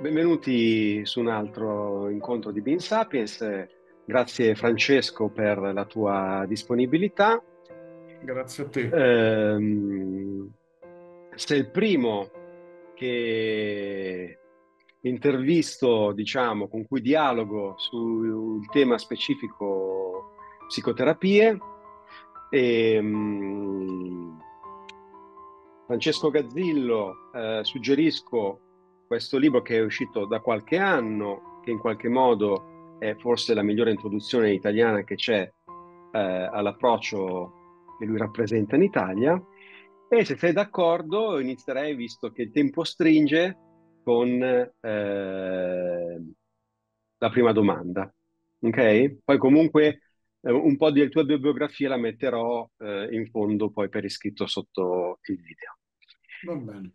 Benvenuti su un altro incontro di Bean Sapiens. Grazie Francesco per la tua disponibilità. Grazie a te. Eh, sei il primo che intervisto, diciamo, con cui dialogo sul tema specifico psicoterapie. E, ehm, mh, Francesco Gazzillo, eh, suggerisco questo libro che è uscito da qualche anno, che in qualche modo è forse la migliore introduzione italiana che c'è eh, all'approccio che lui rappresenta in Italia. E se sei d'accordo inizierei, visto che il tempo stringe, con eh, la prima domanda. Ok? Poi comunque eh, un po' della tua bibliografia la metterò eh, in fondo poi per iscritto sotto il video. Va bene.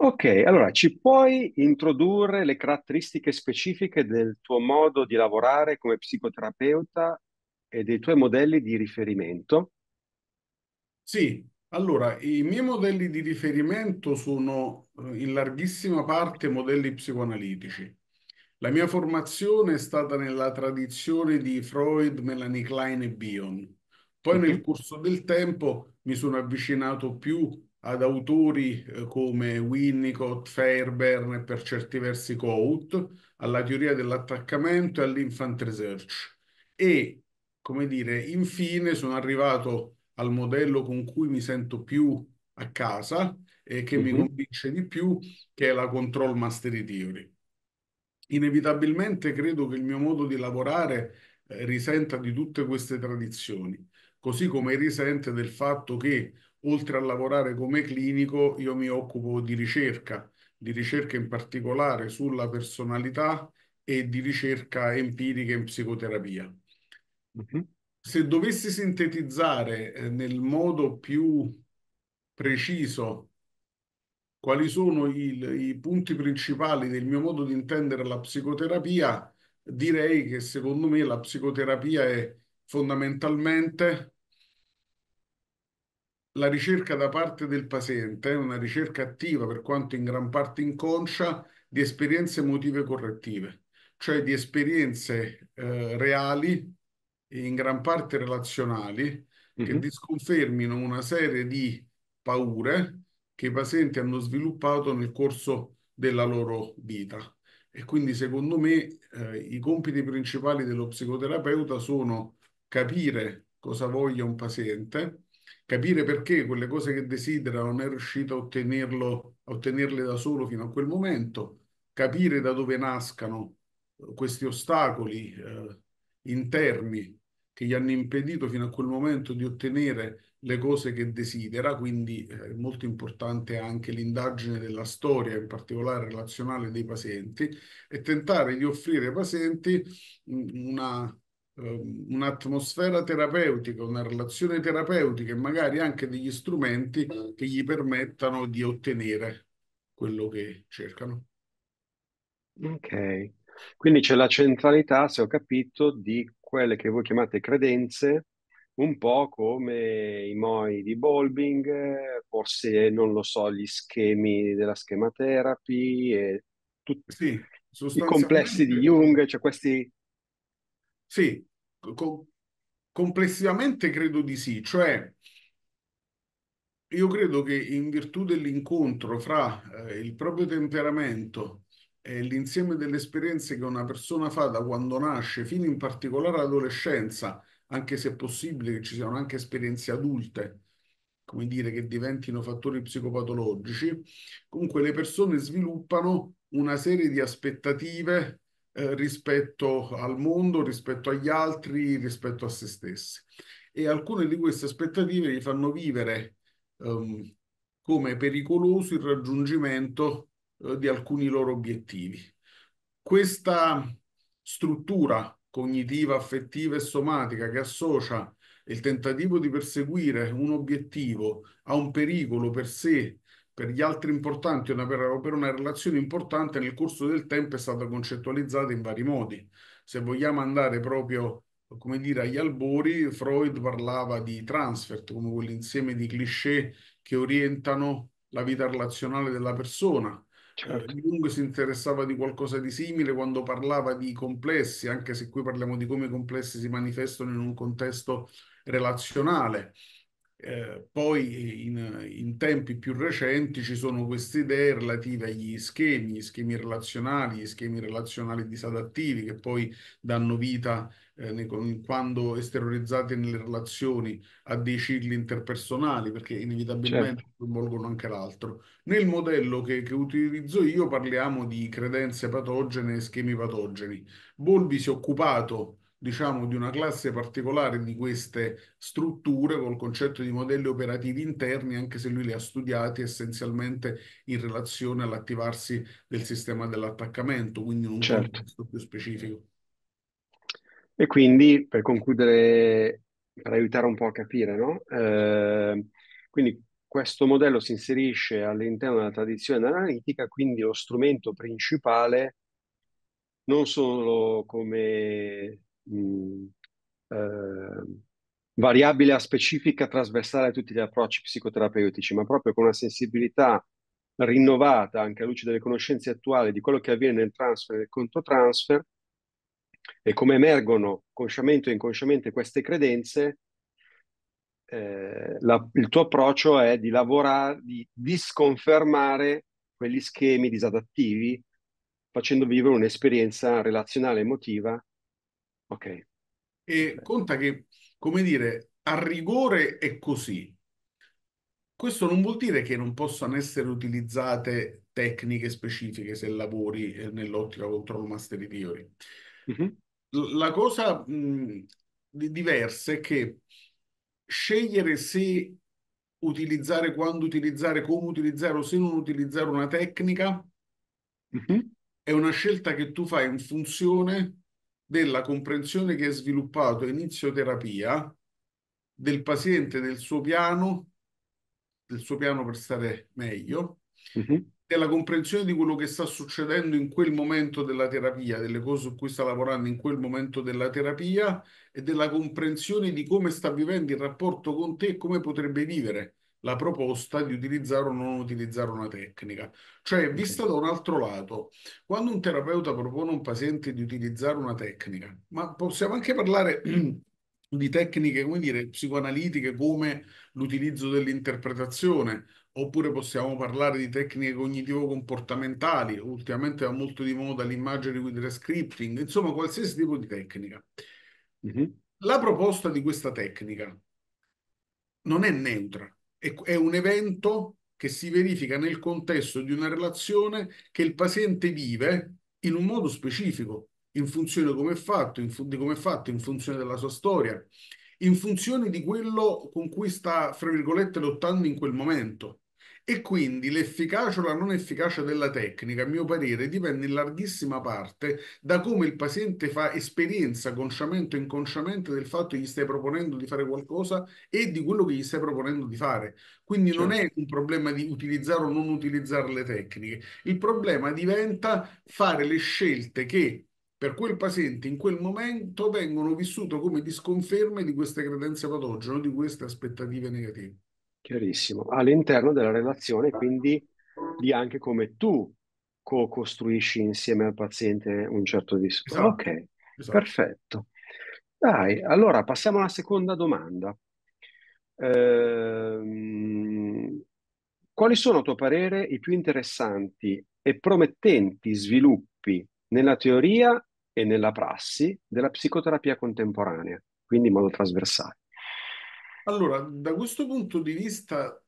Ok, allora ci puoi introdurre le caratteristiche specifiche del tuo modo di lavorare come psicoterapeuta e dei tuoi modelli di riferimento? Sì, allora i miei modelli di riferimento sono eh, in larghissima parte modelli psicoanalitici. La mia formazione è stata nella tradizione di Freud, Melanie Klein e Bion. Poi nel mhm. corso del tempo mi sono avvicinato più ad autori eh, come Winnicott, Fairbairn e per certi versi Coaut, alla teoria dell'attaccamento e all'infant research. E, come dire, infine sono arrivato al modello con cui mi sento più a casa e che mm -hmm. mi mm-hmm. convince di più, che è la control mastery theory. Inevitabilmente credo che il mio modo di lavorare eh, risenta di tutte queste tradizioni, così come risente del fatto che oltre a lavorare come clinico, io mi occupo di ricerca, di ricerca in particolare sulla personalità e di ricerca empirica in psicoterapia. Mm-hmm. Se dovessi sintetizzare eh, nel modo più preciso quali sono il, i punti principali del mio modo di intendere la psicoterapia, direi che secondo me la psicoterapia è fondamentalmente la ricerca da parte del paziente, una ricerca attiva per quanto in gran parte inconscia, di esperienze emotive correttive, cioè di esperienze eh, reali, in gran parte relazionali, mm -hmm. che mm-hmm. disconfermino una serie di paure che i pazienti hanno sviluppato nel corso della loro vita. E quindi secondo me eh, i compiti principali dello psicoterapeuta sono capire cosa voglia un paziente, capire perché quelle cose che desidera non è riuscito a, ottenerlo, a ottenerle da solo fino a quel momento, capire da dove nascano questi ostacoli eh, interni che gli hanno impedito fino a quel momento di ottenere le cose che desidera, quindi eh, è molto importante anche l'indagine della storia, in particolare relazionale dei pazienti, e tentare di offrire ai pazienti una Ehm, un'atmosfera terapeutica, una relazione terapeutica e magari anche degli strumenti che gli permettano di ottenere quello che cercano. Ok, quindi c'è la centralità, se ho capito, di quelle che voi chiamate credenze, un po' come i moi di Bolbing, forse non lo so, gli schemi della schematerapy e tutti sì, i complessi di Jung, cioè questi sì, co- complessivamente credo di sì, cioè io credo che in virtù dell'incontro fra eh, il proprio temperamento e l'insieme delle esperienze che una persona fa da quando nasce fino in particolare all'adolescenza, anche se è possibile che ci siano anche esperienze adulte, come dire, che diventino fattori psicopatologici, comunque le persone sviluppano una serie di aspettative eh, rispetto al mondo, rispetto agli altri, rispetto a se stessi. E alcune di queste aspettative gli fanno vivere ehm, come pericoloso il raggiungimento eh, di alcuni loro obiettivi. Questa struttura cognitiva, affettiva e somatica che associa il tentativo di perseguire un obiettivo a un pericolo per sé per gli altri importanti una, per, una relazione importante nel corso del tempo è stata concettualizzata in vari modi. Se vogliamo andare proprio come dire, agli albori, Freud parlava di transfert come quell'insieme di cliché che orientano la vita relazionale della persona. Certo. Jung eh, si interessava di qualcosa di simile quando parlava di complessi, anche se qui parliamo di come i complessi si manifestano in un contesto relazionale. Eh, poi in, in, tempi più recenti ci sono queste idee relative agli schemi, gli schemi relazionali, gli schemi relazionali disadattivi che poi danno vita, eh, nei, quando esteriorizzati nelle relazioni, a dei cicli interpersonali perché inevitabilmente certo. coinvolgono anche l'altro. Nel modello che, che utilizzo io parliamo di credenze patogene e schemi patogeni. Bolvi si è occupato diciamo, di una classe particolare di queste strutture col concetto di modelli operativi interni, anche se lui li ha studiati essenzialmente in relazione all'attivarsi del sistema dell'attaccamento, quindi in un certo. contesto più specifico. E quindi, per concludere, per aiutare un po' a capire, no? eh, quindi questo modello si inserisce all'interno della tradizione analitica, quindi lo strumento principale non solo come mh, mm, eh, variabile a specifica trasversale a tutti gli approcci psicoterapeutici, ma proprio con una sensibilità rinnovata anche alla luce delle conoscenze attuali di quello che avviene nel transfer e nel controtransfer e come emergono consciamente o inconsciamente queste credenze, eh, la, il tuo approccio è di lavorare, di disconfermare quegli schemi disadattivi facendo vivere un'esperienza relazionale emotiva Ok. E conta che, come dire, a rigore è così. Questo non vuol dire che non possano essere utilizzate tecniche specifiche se lavori eh, nell'ottica control mastery theory. Mm-hmm. La cosa mh, mm, diversa è che scegliere se utilizzare, quando utilizzare, come utilizzare o se non utilizzare una tecnica mm-hmm. è una scelta che tu fai in funzione della comprensione che è sviluppato a inizio terapia del paziente, del suo piano, del suo piano per stare meglio, uh-huh. della comprensione di quello che sta succedendo in quel momento della terapia, delle cose su cui sta lavorando in quel momento della terapia e della comprensione di come sta vivendo il rapporto con te e come potrebbe vivere la proposta di utilizzare o non utilizzare una tecnica. Cioè, vista da un altro lato, quando un terapeuta propone a un paziente di utilizzare una tecnica, ma possiamo anche parlare di tecniche, come dire, psicoanalitiche come l'utilizzo dell'interpretazione, oppure possiamo parlare di tecniche cognitivo-comportamentali, ultimamente va molto di moda l'immagine with scripting, insomma qualsiasi tipo di tecnica. Mm -hmm. La proposta di questa tecnica non è neutra, è un evento che si verifica nel contesto di una relazione che il paziente vive in un modo specifico, in funzione come è fatto, in di come è fatto, in funzione della sua storia, in funzione di quello con cui sta, fra virgolette, lottando in quel momento. E quindi l'efficacia o la non efficacia della tecnica, a mio parere, dipende in larghissima parte da come il paziente fa esperienza consciamente o inconsciamente del fatto che gli stai proponendo di fare qualcosa e di quello che gli stai proponendo di fare. Quindi certo. non è certo. un problema di utilizzare o non utilizzare le tecniche. Il problema diventa fare le scelte che per quel paziente in quel momento vengono vissute come disconferme di queste credenze patogene o di queste aspettative negative. Chiarissimo. All'interno della relazione, quindi, di anche come tu co-costruisci insieme al paziente un certo discorso. Esatto. Ok, esatto. perfetto. Dai, allora passiamo alla seconda domanda. Ehm, quali sono, a tuo parere, i più interessanti e promettenti sviluppi nella teoria e nella prassi della psicoterapia contemporanea, quindi in modo trasversale? Allora, da questo punto di vista,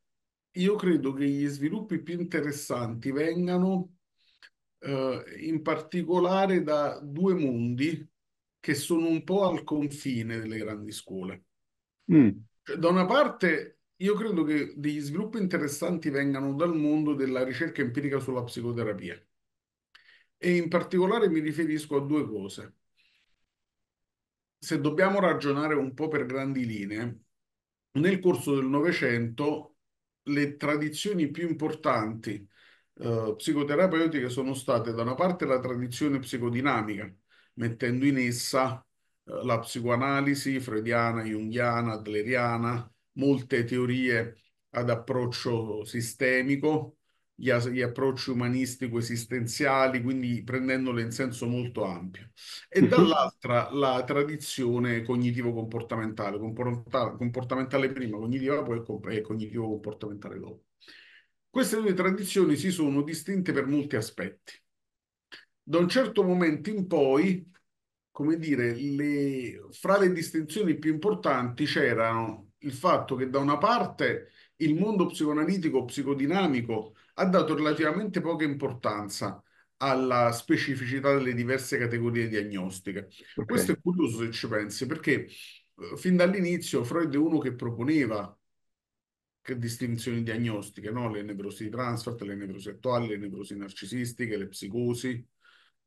io credo che gli sviluppi più interessanti vengano eh, in particolare da due mondi che sono un po' al confine delle grandi scuole. Mm. Cioè, da una parte, io credo che degli sviluppi interessanti vengano dal mondo della ricerca empirica sulla psicoterapia. E in particolare mi riferisco a due cose. Se dobbiamo ragionare un po' per grandi linee, nel corso del Novecento le tradizioni più importanti eh, psicoterapeutiche sono state da una parte la tradizione psicodinamica, mettendo in essa eh, la psicoanalisi freudiana, junghiana, adleriana, molte teorie ad approccio sistemico, gli, gli approcci umanistico-esistenziali, quindi prendendole in senso molto ampio, e mhm. dall'altra la tradizione cognitivo-comportamentale, comporta- comportamentale prima, cognitiva poi e cognitivo-comportamentale dopo. Queste due tradizioni si sono distinte per molti aspetti. Da un certo momento in poi, come dire, le, fra le distinzioni più importanti c'erano il fatto che da una parte il mondo psicoanalitico, psicodinamico, ha dato relativamente poca importanza alla specificità delle diverse categorie diagnostiche. Okay. Questo è curioso se ci pensi, perché eh, fin dall'inizio Freud è uno che proponeva che distinzioni diagnostiche, no? le nevrosi di transfert, le nevrosi attuali, le nevrosi narcisistiche, le psicosi,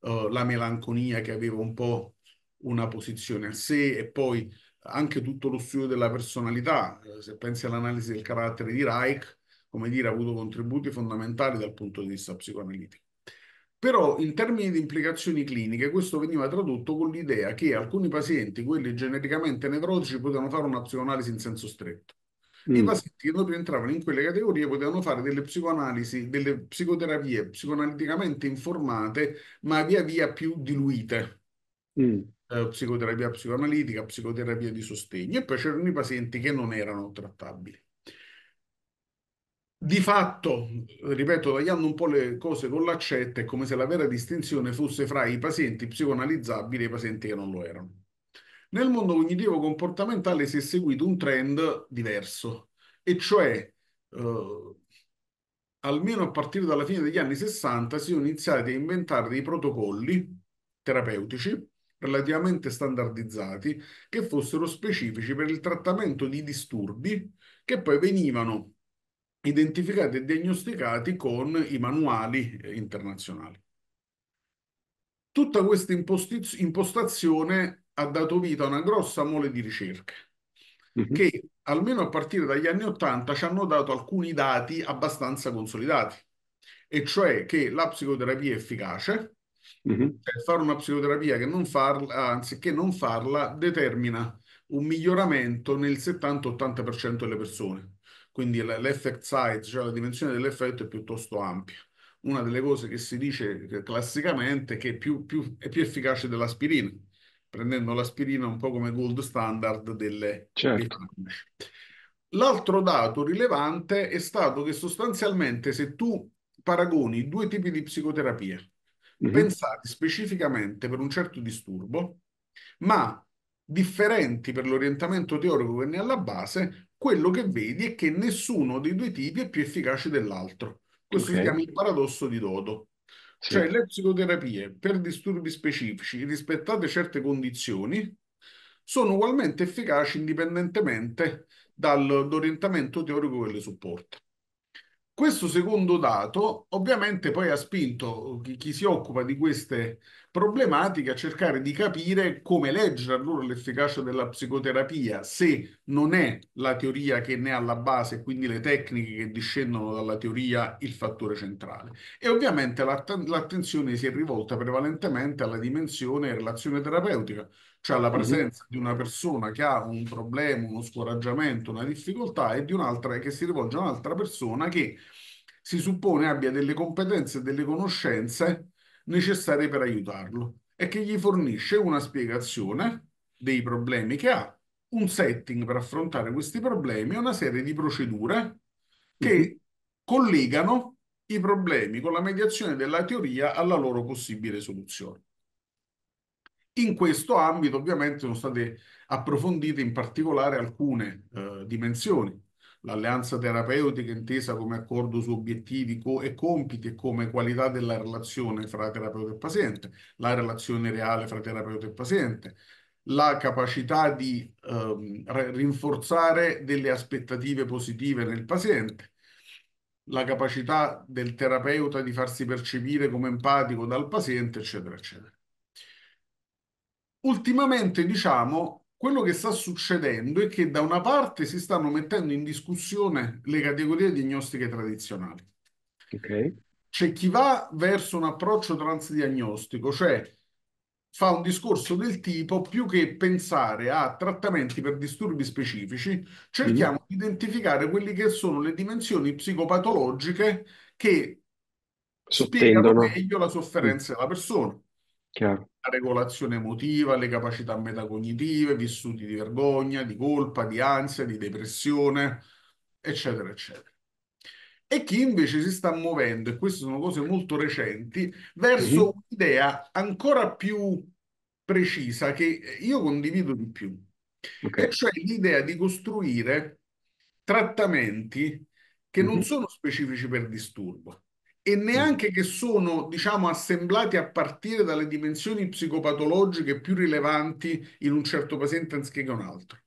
uh, la melanconia che aveva un po' una posizione a sé e poi anche tutto lo studio della personalità. Eh, se pensi all'analisi del carattere di Reich, come dire, ha avuto contributi fondamentali dal punto di vista psicoanalitico. Però in termini di implicazioni cliniche questo veniva tradotto con l'idea che alcuni pazienti, quelli genericamente nevrotici, potevano fare una psicoanalisi in senso stretto. Mm. I pazienti che non rientravano in quelle categorie potevano fare delle psicoanalisi, delle psicoterapie psicoanaliticamente informate, ma via via più diluite. Mm. Eh, psicoterapia psicoanalitica, psicoterapia di sostegno, e poi c'erano i pazienti che non erano trattabili. Di fatto, ripeto, tagliando un po' le cose con l'accetta, è come se la vera distinzione fosse fra i pazienti psicoanalizzabili e i pazienti che non lo erano. Nel mondo cognitivo comportamentale si è seguito un trend diverso, e cioè eh, almeno a partire dalla fine degli anni 60 si sono iniziati a inventare dei protocolli terapeutici relativamente standardizzati che fossero specifici per il trattamento di disturbi che poi venivano identificati e diagnosticati con i manuali eh, internazionali. Tutta questa impostazione ha dato vita a una grossa mole di ricerche mm-hmm. che, almeno a partire dagli anni Ottanta, ci hanno dato alcuni dati abbastanza consolidati, e cioè che la psicoterapia è efficace, mm-hmm. cioè fare una psicoterapia che non farla, anziché non farla, determina un miglioramento nel 70-80% delle persone quindi l'effect size, cioè la dimensione dell'effetto è piuttosto ampia. Una delle cose che si dice eh, classicamente è che è più, più, è più efficace dell'aspirina, prendendo l'aspirina un po' come gold standard delle certo. L'altro dato rilevante è stato che sostanzialmente se tu paragoni due tipi di psicoterapia, mm -hmm. pensati specificamente per un certo disturbo, ma differenti per l'orientamento teorico che ne è alla base, quello che vedi è che nessuno dei due tipi è più efficace dell'altro. Questo okay. si chiama il paradosso di Dodo. Sì. Cioè, le psicoterapie per disturbi specifici, rispettate certe condizioni, sono ugualmente efficaci indipendentemente dall'orientamento teorico che le supporta. Questo secondo dato ovviamente poi ha spinto chi, chi, si occupa di queste problematiche a cercare di capire come leggere allora l'efficacia della psicoterapia, se non è la teoria che ne ha alla base, quindi le tecniche che discendono dalla teoria, il fattore centrale. E ovviamente l'attenzione si è rivolta prevalentemente alla dimensione e relazione terapeutica, cioè la presenza di una persona che ha un problema, uno scoraggiamento, una difficoltà e di un'altra che si rivolge a un'altra persona che si suppone abbia delle competenze e delle conoscenze necessarie per aiutarlo e che gli fornisce una spiegazione dei problemi che ha, un setting per affrontare questi problemi e una serie di procedure che collegano i problemi con la mediazione della teoria alla loro possibile soluzione. In questo ambito ovviamente sono state approfondite in particolare alcune eh, dimensioni, l'alleanza terapeutica intesa come accordo su obiettivi co e compiti e come qualità della relazione fra terapeuta e paziente, la relazione reale fra terapeuta e paziente, la capacità di ehm, rinforzare delle aspettative positive nel paziente, la capacità del terapeuta di farsi percepire come empatico dal paziente, eccetera, eccetera ultimamente, diciamo, quello che sta succedendo è che da una parte si stanno mettendo in discussione le categorie diagnostiche tradizionali. Okay. C'è chi va verso un approccio transdiagnostico, cioè fa un discorso del tipo più che pensare a trattamenti per disturbi specifici, cerchiamo mm. di identificare quelle che sono le dimensioni psicopatologiche che Sottendono. spiegano meglio la sofferenza mm. della persona. Chiaro. La regolazione emotiva, le capacità metacognitive, vissuti di vergogna, di colpa, di ansia, di depressione, eccetera, eccetera. E chi invece si sta muovendo, e queste sono cose molto recenti, verso mm un'idea ancora più precisa che io condivido di più, okay. e cioè l'idea di costruire trattamenti che mm-hmm. non mhm. sono specifici per disturbo e mm. neanche che sono, diciamo, assemblati a partire dalle dimensioni psicopatologiche più rilevanti in un certo paziente anziché in un altro,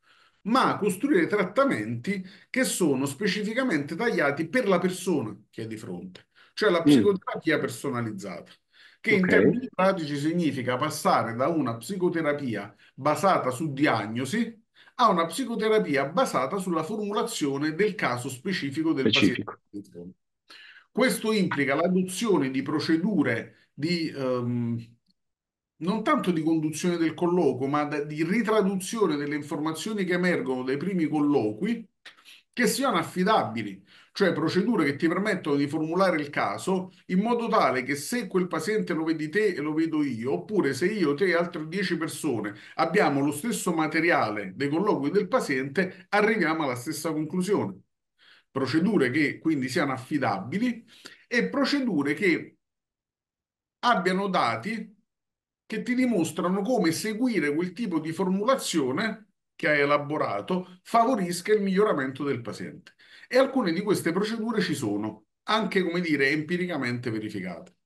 ma costruire trattamenti che sono specificamente tagliati per la persona che è di fronte, cioè la mm. psicoterapia mm. personalizzata, che okay. in termini pratici significa passare da una psicoterapia basata su diagnosi a una psicoterapia basata sulla formulazione del caso specifico del specifico. paziente. Questo implica l'adozione di procedure di ehm, non tanto di conduzione del colloquio, ma di ritraduzione delle informazioni che emergono dai primi colloqui che siano affidabili, cioè procedure che ti permettono di formulare il caso in modo tale che se quel paziente lo vedi te e lo vedo io, oppure se io, te e altre 10 persone abbiamo lo stesso materiale dei colloqui del paziente, arriviamo alla stessa conclusione procedure che quindi siano affidabili e procedure che abbiano dati che ti dimostrano come seguire quel tipo di formulazione che hai elaborato favorisca il miglioramento del paziente. E alcune di queste procedure ci sono, anche come dire empiricamente verificate.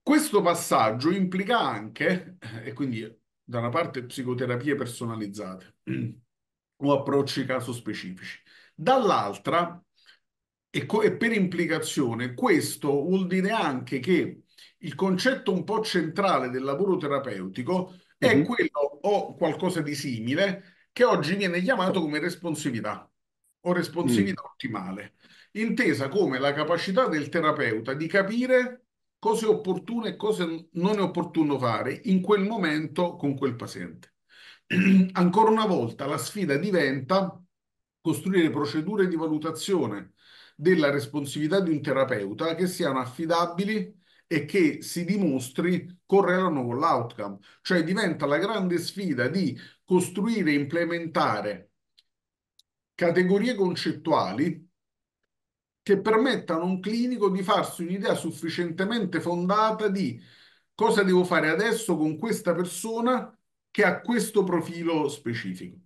Questo passaggio implica anche, e quindi da una parte psicoterapie personalizzate o approcci caso specifici, Dall'altra, e, e per implicazione, questo vuol dire anche che il concetto un po' centrale del lavoro terapeutico è mm -hmm. quello o qualcosa di simile che oggi viene chiamato come responsività o responsività mm. ottimale, intesa come la capacità del terapeuta di capire cosa è opportuno e cosa non è opportuno fare in quel momento con quel paziente. Ancora una volta la sfida diventa costruire procedure di valutazione della responsabilità di un terapeuta che siano affidabili e che si dimostri correlano con l'outcome, cioè diventa la grande sfida di costruire e implementare categorie concettuali che permettano a un clinico di farsi un'idea sufficientemente fondata di cosa devo fare adesso con questa persona che ha questo profilo specifico.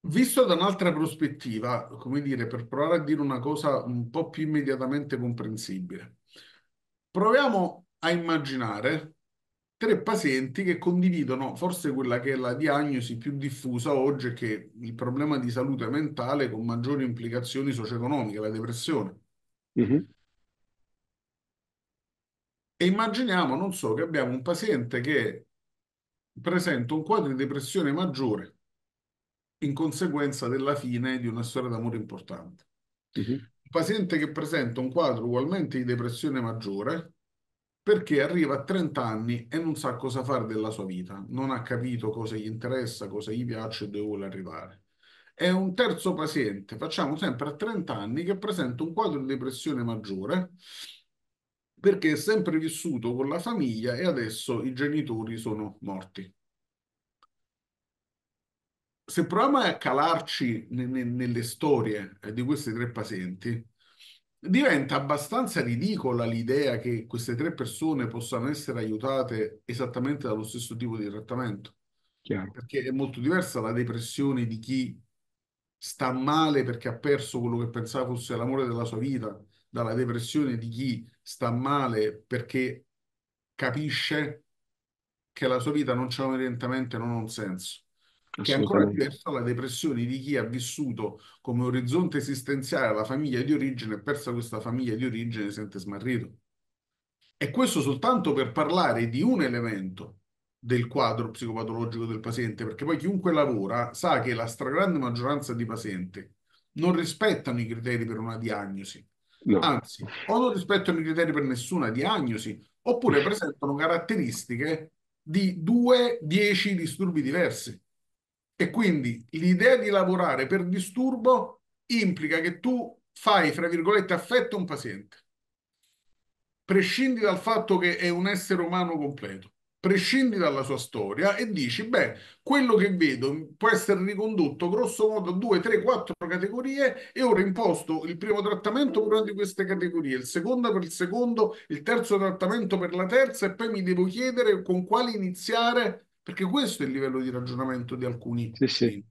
Visto da un'altra prospettiva, come dire, per provare a dire una cosa un po' più immediatamente comprensibile, proviamo a immaginare tre pazienti che condividono forse quella che è la diagnosi più diffusa oggi, che è il problema di salute mentale con maggiori implicazioni socio-economiche, la depressione. Mm-hmm. E immaginiamo, non so, che abbiamo un paziente che presenta un quadro di depressione maggiore in conseguenza della fine di una storia d'amore importante. Uh-huh. Un paziente che presenta un quadro ugualmente di depressione maggiore perché arriva a 30 anni e non sa cosa fare della sua vita, non ha capito cosa gli interessa, cosa gli piace e dove vuole arrivare. E un terzo paziente, facciamo sempre a 30 anni, che presenta un quadro di depressione maggiore perché è sempre vissuto con la famiglia e adesso i genitori sono morti se proviamo a calarci ne, ne, nelle storie eh, di questi tre pazienti, diventa abbastanza ridicola l'idea che queste tre persone possano essere aiutate esattamente dallo stesso tipo di trattamento. Chiaro. Perché è molto diversa la depressione di chi sta male perché ha perso quello che pensava fosse l'amore della sua vita, dalla depressione di chi sta male perché capisce che la sua vita non c'è un orientamento e non ha un senso che è ancora diversa dalla depressione di chi ha vissuto come orizzonte esistenziale la famiglia di origine e persa questa famiglia di origine si sente smarrito. E questo soltanto per parlare di un elemento del quadro psicopatologico del paziente, perché poi chiunque lavora sa che la stragrande maggioranza di pazienti non rispettano i criteri per una diagnosi. No. Anzi, o non rispettano i criteri per nessuna diagnosi, oppure presentano caratteristiche di due, dieci disturbi diversi. E quindi l'idea di lavorare per disturbo implica che tu fai, fra virgolette, affetto a un paziente. Prescindi dal fatto che è un essere umano completo, prescindi dalla sua storia e dici, beh, quello che vedo può essere ricondotto grosso modo a due, tre, quattro categorie e ora imposto il primo trattamento per una di queste categorie, il secondo per il secondo, il terzo trattamento per la terza e poi mi devo chiedere con quale iniziare perché questo è il livello di ragionamento di alcuni. Sì, sì.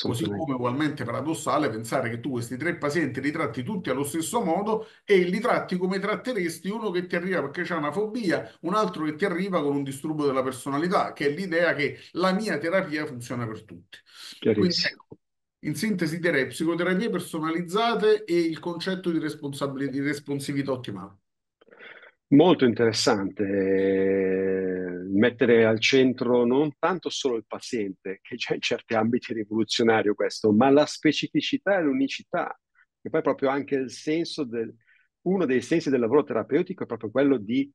Così come ugualmente paradossale pensare che tu questi tre pazienti li tratti tutti allo stesso modo e li tratti come tratteresti uno che ti arriva perché c'è una fobia, un altro che ti arriva con un disturbo della personalità, che è l'idea che la mia terapia funziona per tutti. Quindi, in sintesi direi psicoterapie personalizzate e il concetto di, responsab- di responsività ottimale. Molto interessante eh, mettere al centro non tanto solo il paziente, che già in certi ambiti è rivoluzionario questo, ma la specificità e l'unicità, che poi proprio anche il senso del, uno dei sensi del lavoro terapeutico è proprio quello di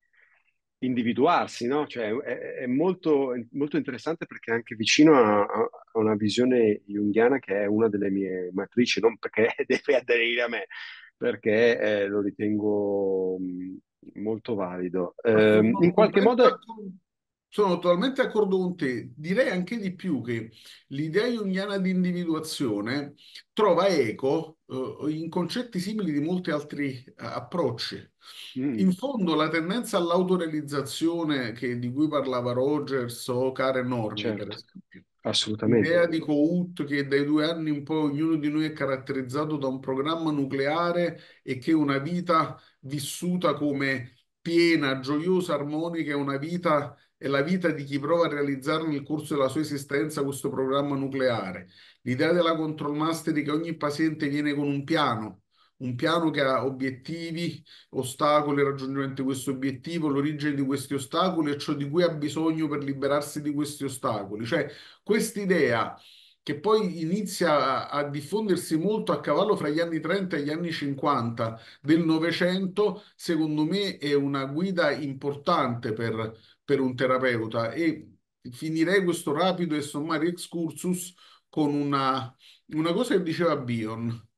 individuarsi, no? cioè, è, è, molto, molto, interessante perché è anche vicino a, a, una visione junghiana che è una delle mie matrici, non perché deve aderire a me, perché eh, lo ritengo molto valido. Eh, in qualche modo... Sono totalmente d'accordo con te. Direi anche di più che l'idea junghiana di individuazione trova eco eh, in concetti simili di molti altri eh, approcci. Mm. In fondo, la tendenza all'autorealizzazione che, di cui parlava Rogers o Karen Ormi, certo. per esempio, Assolutamente. L'idea di Cout che dai due anni in poi ognuno di noi è caratterizzato da un programma nucleare e che una vita vissuta come piena, gioiosa, armonica è una vita è la vita di chi prova a realizzare nel corso della sua esistenza questo programma nucleare. L'idea della control master è che ogni paziente viene con un piano, un piano che ha obiettivi, ostacoli, raggiungimento di questo obiettivo, l'origine di questi ostacoli e ciò di cui ha bisogno per liberarsi di questi ostacoli. Cioè, quest'idea che poi inizia a, a, diffondersi molto a cavallo fra gli anni 30 e gli anni 50 del Novecento, secondo me è una guida importante per, per un terapeuta. E finirei questo rapido e sommario excursus con una, una cosa che diceva Bion,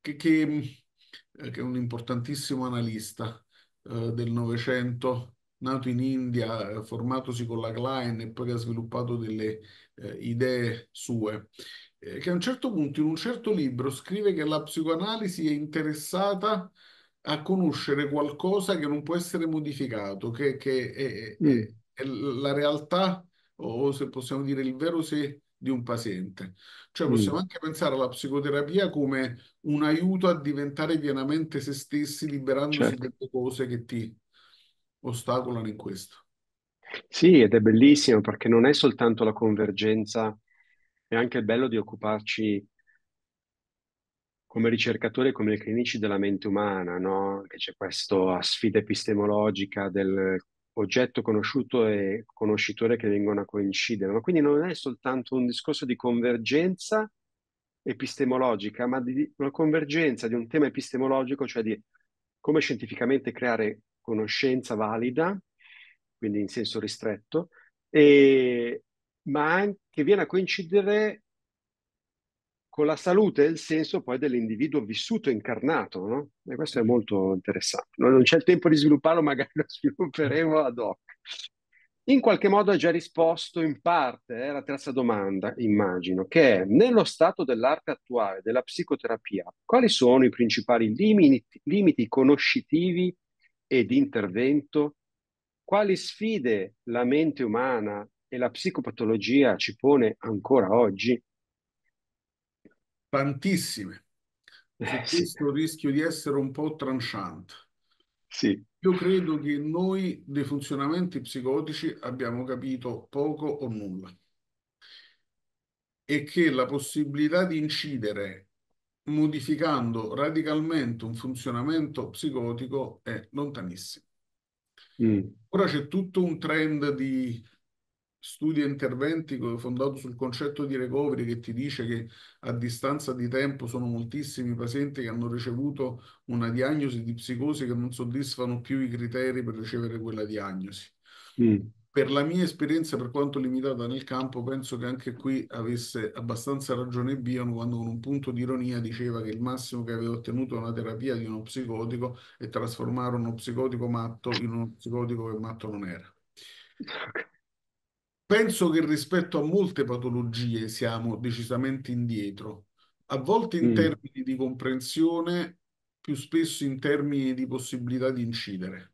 che, che, eh, che è un importantissimo analista eh, del Novecento, nato in India, eh, formatosi con la Klein e poi che ha sviluppato delle eh, idee sue, eh, che a un certo punto in un certo libro scrive che la psicoanalisi è interessata a conoscere qualcosa che non può essere modificato, che, che è, mm. è, è, la realtà o se possiamo dire il vero sé di un paziente. Cioè mm. possiamo mm. anche pensare alla psicoterapia come un aiuto a diventare pienamente se stessi, liberandosi certo. dalle cose che ti ostacolano in questo. Sì, ed è bellissimo perché non è soltanto la convergenza, è anche bello di occuparci come ricercatori e come clinici della mente umana, no? Che c'è questa sfida epistemologica del oggetto conosciuto e conoscitore che vengono a coincidere. Ma quindi non è soltanto un discorso di convergenza epistemologica, ma di una convergenza di un tema epistemologico, cioè di come scientificamente creare conoscenza valida quindi in senso ristretto, e, ma anche, viene a coincidere con la salute e il senso poi dell'individuo vissuto, incarnato, no? E questo è molto interessante. Non c'è il tempo di svilupparlo, magari lo svilupperemo ad hoc. In qualche modo ha già risposto in parte eh, la terza domanda, immagino, che è nello stato dell'arte attuale della psicoterapia, quali sono i principali limiti, limiti conoscitivi e di intervento quali sfide la mente umana e la psicopatologia ci pone ancora oggi? Tantissime. Eh, sì. questo rischio di essere un po' tranciante. Sì. Io credo che noi dei funzionamenti psicotici abbiamo capito poco o nulla e che la possibilità di incidere modificando radicalmente un funzionamento psicotico è lontanissima. Mm. Ora c'è tutto un trend di studi e interventi fondato sul concetto di recovery che ti dice che a distanza di tempo sono moltissimi i pazienti che hanno ricevuto una diagnosi di psicosi che non soddisfano più i criteri per ricevere quella diagnosi. Mm per la mia esperienza, per quanto limitata nel campo, penso che anche qui avesse abbastanza ragione Bion quando con un punto di ironia diceva che il massimo che aveva ottenuto una terapia di uno psicotico è trasformare uno psicotico matto in uno psicotico che matto non era. Penso che rispetto a molte patologie siamo decisamente indietro, a volte in mm. termini di comprensione, più spesso in termini di possibilità di incidere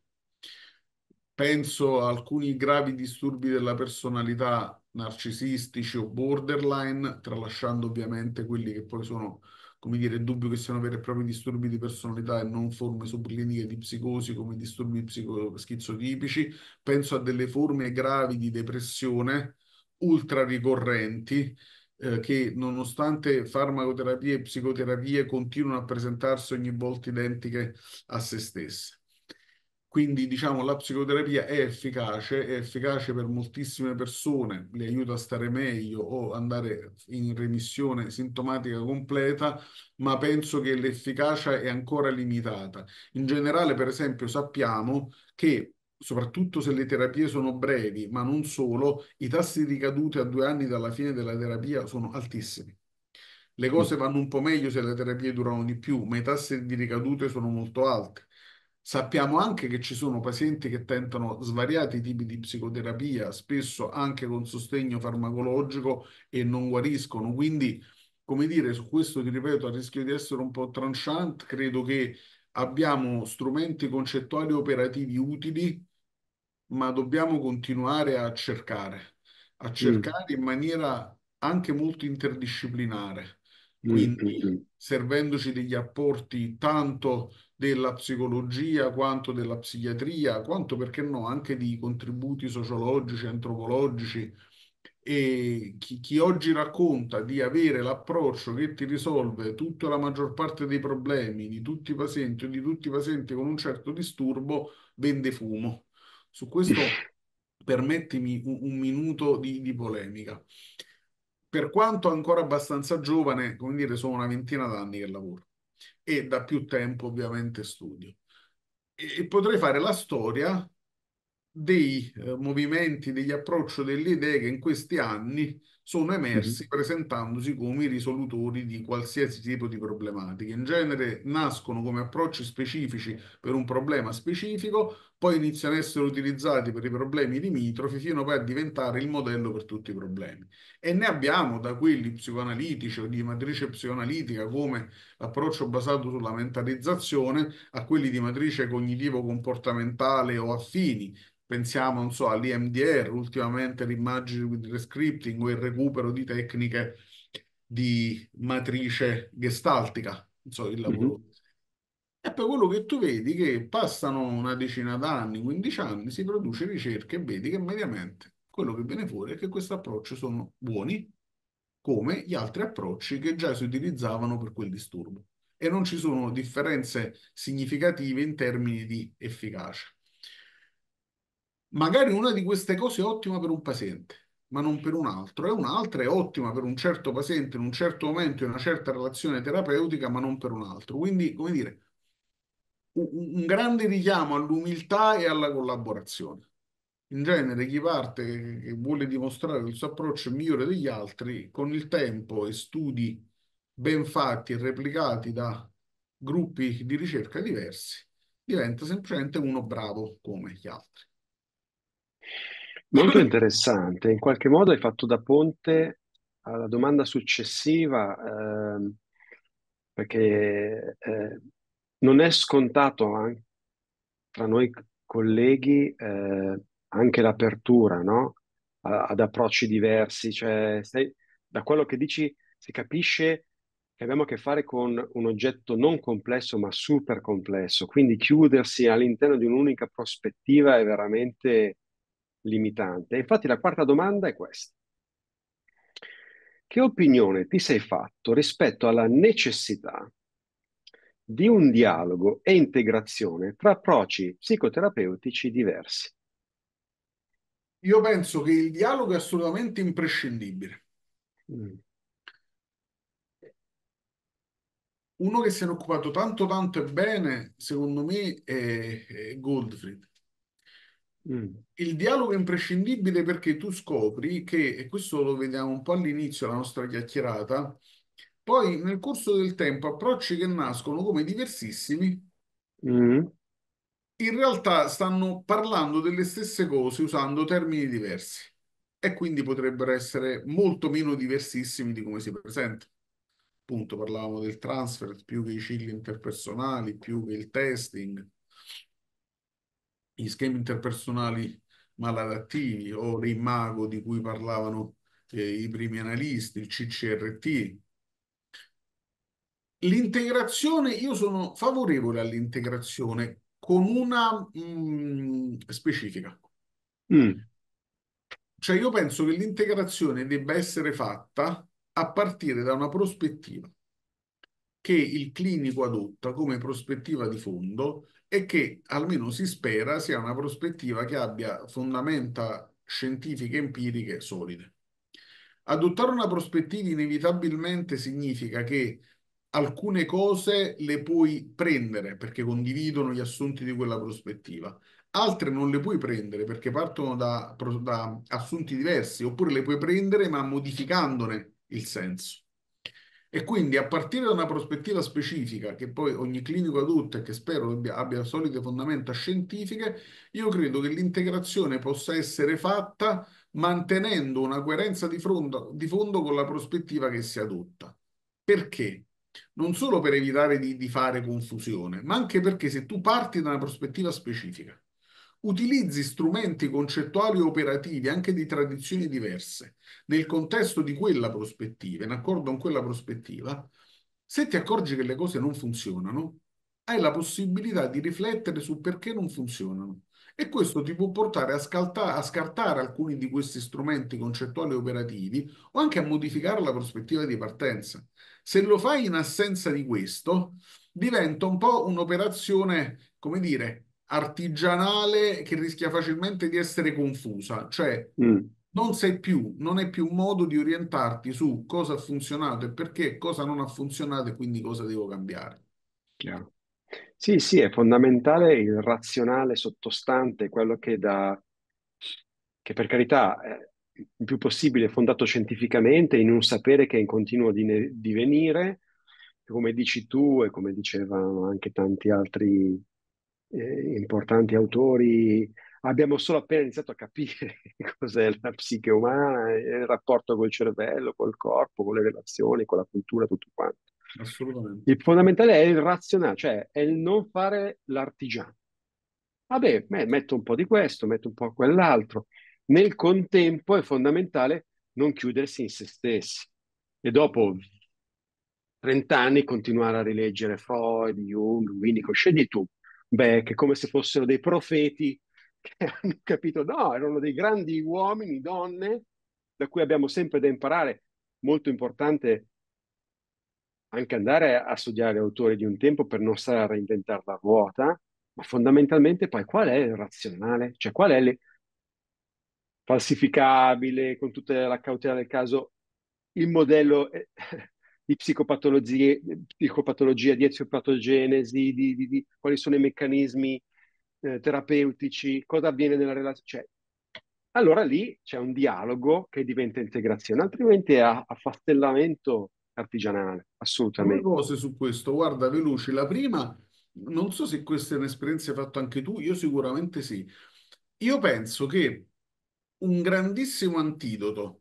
penso a alcuni gravi disturbi della personalità narcisistici o borderline, tralasciando ovviamente quelli che poi sono, come dire, dubbio che siano veri e propri disturbi di personalità e non forme subcliniche di psicosi come disturbi psico- schizotipici, penso a delle forme gravi di depressione ultra ricorrenti eh, che nonostante farmacoterapie e psicoterapie continuano a presentarsi ogni volta identiche a se stesse. Quindi diciamo la psicoterapia è efficace, è efficace per moltissime persone, le aiuta a stare meglio o andare in remissione sintomatica completa, ma penso che l'efficacia è ancora limitata. In generale, per esempio, sappiamo che soprattutto se le terapie sono brevi, ma non solo, i tassi di ricadute a due anni dalla fine della terapia sono altissimi. Le cose mm. vanno un po' meglio se le terapie durano di più, ma i tassi di ricadute sono molto alti. Sappiamo anche che ci sono pazienti che tentano svariati tipi di psicoterapia, spesso anche con sostegno farmacologico e non guariscono. Quindi, come dire, su questo ti ripeto, a rischio di essere un po' tranchant, credo che abbiamo strumenti concettuali operativi utili, ma dobbiamo continuare a cercare, a mm. cercare mm. in maniera anche molto interdisciplinare Mm, quindi mm, mm. servendoci degli apporti tanto della psicologia quanto della psichiatria, quanto perché no anche di contributi sociologici, antropologici. E chi, chi oggi racconta di avere l'approccio che ti risolve tutta la maggior parte dei problemi di tutti i pazienti o di tutti i pazienti con un certo disturbo, vende fumo. Su questo permettimi un, un minuto di, di polemica per quanto ancora abbastanza giovane, come dire, sono una ventina d'anni che lavoro e da più tempo ovviamente studio. E, e potrei fare la storia dei eh, movimenti, degli approcci, delle idee che in questi anni sono emersi presentandosi come i risolutori di qualsiasi tipo di problematiche. In genere nascono come approcci specifici per un problema specifico, poi iniziano ad essere utilizzati per i problemi limitrofi fino poi a diventare il modello per tutti i problemi. E ne abbiamo da quelli psicoanalitici o di matrice psicoanalitica come approccio basato sulla mentalizzazione a quelli di matrice cognitivo-comportamentale o affini, Pensiamo, non so, all'IMDR, ultimamente l'immagine with rescripting o il recupero di tecniche di matrice gestaltica, non so, il lavoro. Mm-hmm. E poi quello che tu vedi che passano una decina d'anni, 15 anni, si produce ricerca e vedi che mediamente quello che viene fuori è che questo approccio sono buoni come gli altri approcci che già si utilizzavano per quel disturbo e non ci sono differenze significative in termini di efficacia magari una di queste cose è ottima per un paziente, ma non per un altro, e un'altra è ottima per un certo paziente in un certo momento, in una certa relazione terapeutica, ma non per un altro. Quindi, come dire, un grande richiamo all'umiltà e alla collaborazione. In genere chi parte e vuole dimostrare che il suo approccio è migliore degli altri, con il tempo e studi ben fatti e replicati da gruppi di ricerca diversi, diventa semplicemente uno bravo come gli altri. Molto interessante, in qualche modo hai fatto da ponte alla domanda successiva, ehm, perché eh, non è scontato an- tra noi colleghi eh, anche l'apertura, no? A- ad approcci diversi, cioè stai- da quello che dici si capisce che abbiamo a che fare con un oggetto non complesso ma super complesso, quindi chiudersi all'interno di un'unica prospettiva è veramente limitante. Infatti la quarta domanda è questa. Che opinione ti sei fatto rispetto alla necessità di un dialogo e integrazione tra approcci psicoterapeutici diversi? Io penso che il dialogo è assolutamente imprescindibile. Mm. Uno che se ne è occupato tanto tanto e bene, secondo me, è, è Goldfried. Mm. Il dialogo è imprescindibile perché tu scopri che, e questo lo vediamo un po' all'inizio della nostra chiacchierata, poi nel corso del tempo approcci che nascono come diversissimi, mm. in realtà stanno parlando delle stesse cose usando termini diversi e quindi potrebbero essere molto meno diversissimi di come si presenta. Appunto, parlavamo del transfer più che i cicli interpersonali, più che il testing gli schemi interpersonali maladattivi o l'immago di cui parlavano eh, i primi analisti, il CCRT. L'integrazione, io sono favorevole all'integrazione con una mh, mm, specifica. Mm. Cioè io penso che l'integrazione debba essere fatta a partire da una prospettiva che il clinico adotta come prospettiva di fondo e che almeno si spera sia una prospettiva che abbia fondamenta scientifiche empiriche solide. Adottare una prospettiva inevitabilmente significa che alcune cose le puoi prendere perché condividono gli assunti di quella prospettiva, altre non le puoi prendere perché partono da, da assunti diversi, oppure le puoi prendere ma modificandone il senso. E quindi a partire da una prospettiva specifica, che poi ogni clinico adulto e che spero abbia solide fondamenta scientifiche, io credo che l'integrazione possa essere fatta mantenendo una coerenza di, fronte, di fondo con la prospettiva che si adotta. Perché? Non solo per evitare di, di fare confusione, ma anche perché se tu parti da una prospettiva specifica, utilizzi strumenti concettuali e operativi anche di tradizioni diverse nel contesto di quella prospettiva, in accordo con quella prospettiva, se ti accorgi che le cose non funzionano, hai la possibilità di riflettere su perché non funzionano. E questo ti può portare a, scalta- a scartare alcuni di questi strumenti concettuali e operativi o anche a modificare la prospettiva di partenza. Se lo fai in assenza di questo, diventa un po' un'operazione, come dire, artigianale che rischia facilmente di essere confusa, cioè mm. non sei più, non è più un modo di orientarti su cosa ha funzionato e perché, cosa non ha funzionato e quindi cosa devo cambiare. Chiaro. Sì, sì, è fondamentale il razionale sottostante, quello che da che per carità è il più possibile fondato scientificamente in un sapere che è in continuo divenire, come dici tu e come dicevano anche tanti altri eh, importanti autori, abbiamo solo appena iniziato a capire cos'è la psiche umana, eh, il rapporto col cervello, col corpo, con le relazioni, con la cultura, tutto quanto. Assolutamente. Il fondamentale è il razionale, cioè è il non fare l'artigiano. Vabbè, beh, metto un po' di questo, metto un po' quell'altro. Nel contempo è fondamentale non chiudersi in se stessi e dopo 30 anni continuare a rileggere Freud, Jung, Winnicott, scegli tu Beck, come se fossero dei profeti che hanno capito, no, erano dei grandi uomini, donne, da cui abbiamo sempre da imparare. Molto importante anche andare a studiare autori di un tempo per non stare a reinventare la ruota, ma fondamentalmente poi qual è il razionale? Cioè qual è il falsificabile, con tutta la cautela del caso, il modello eh, di psicopatologie, psicopatologia, di eziopatogenesi, di, di, di, quali sono i meccanismi eh, terapeutici, cosa avviene nella relazione. Cioè, allora lì c'è un dialogo che diventa integrazione, altrimenti è affastellamento artigianale, assolutamente. Due cose su questo, guarda Veloce, la prima, non so se questa è un'esperienza che hai fatto anche tu, io sicuramente sì. Io penso che un grandissimo antidoto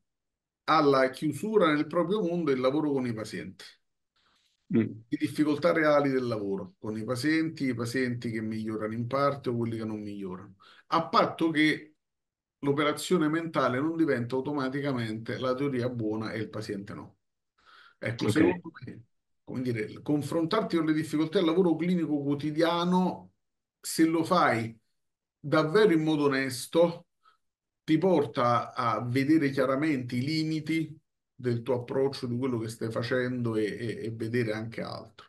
alla chiusura nel proprio mondo il lavoro con i pazienti, mm. le difficoltà reali del lavoro con i pazienti, i pazienti che migliorano in parte o quelli che non migliorano, a patto che l'operazione mentale non diventa automaticamente la teoria buona e il paziente no. Ecco, okay. secondo me, come dire, confrontarti con le difficoltà del lavoro clinico quotidiano, se lo fai davvero in modo onesto, ti porta a vedere chiaramente i limiti del tuo approccio, di quello che stai facendo e, e, e vedere anche altro.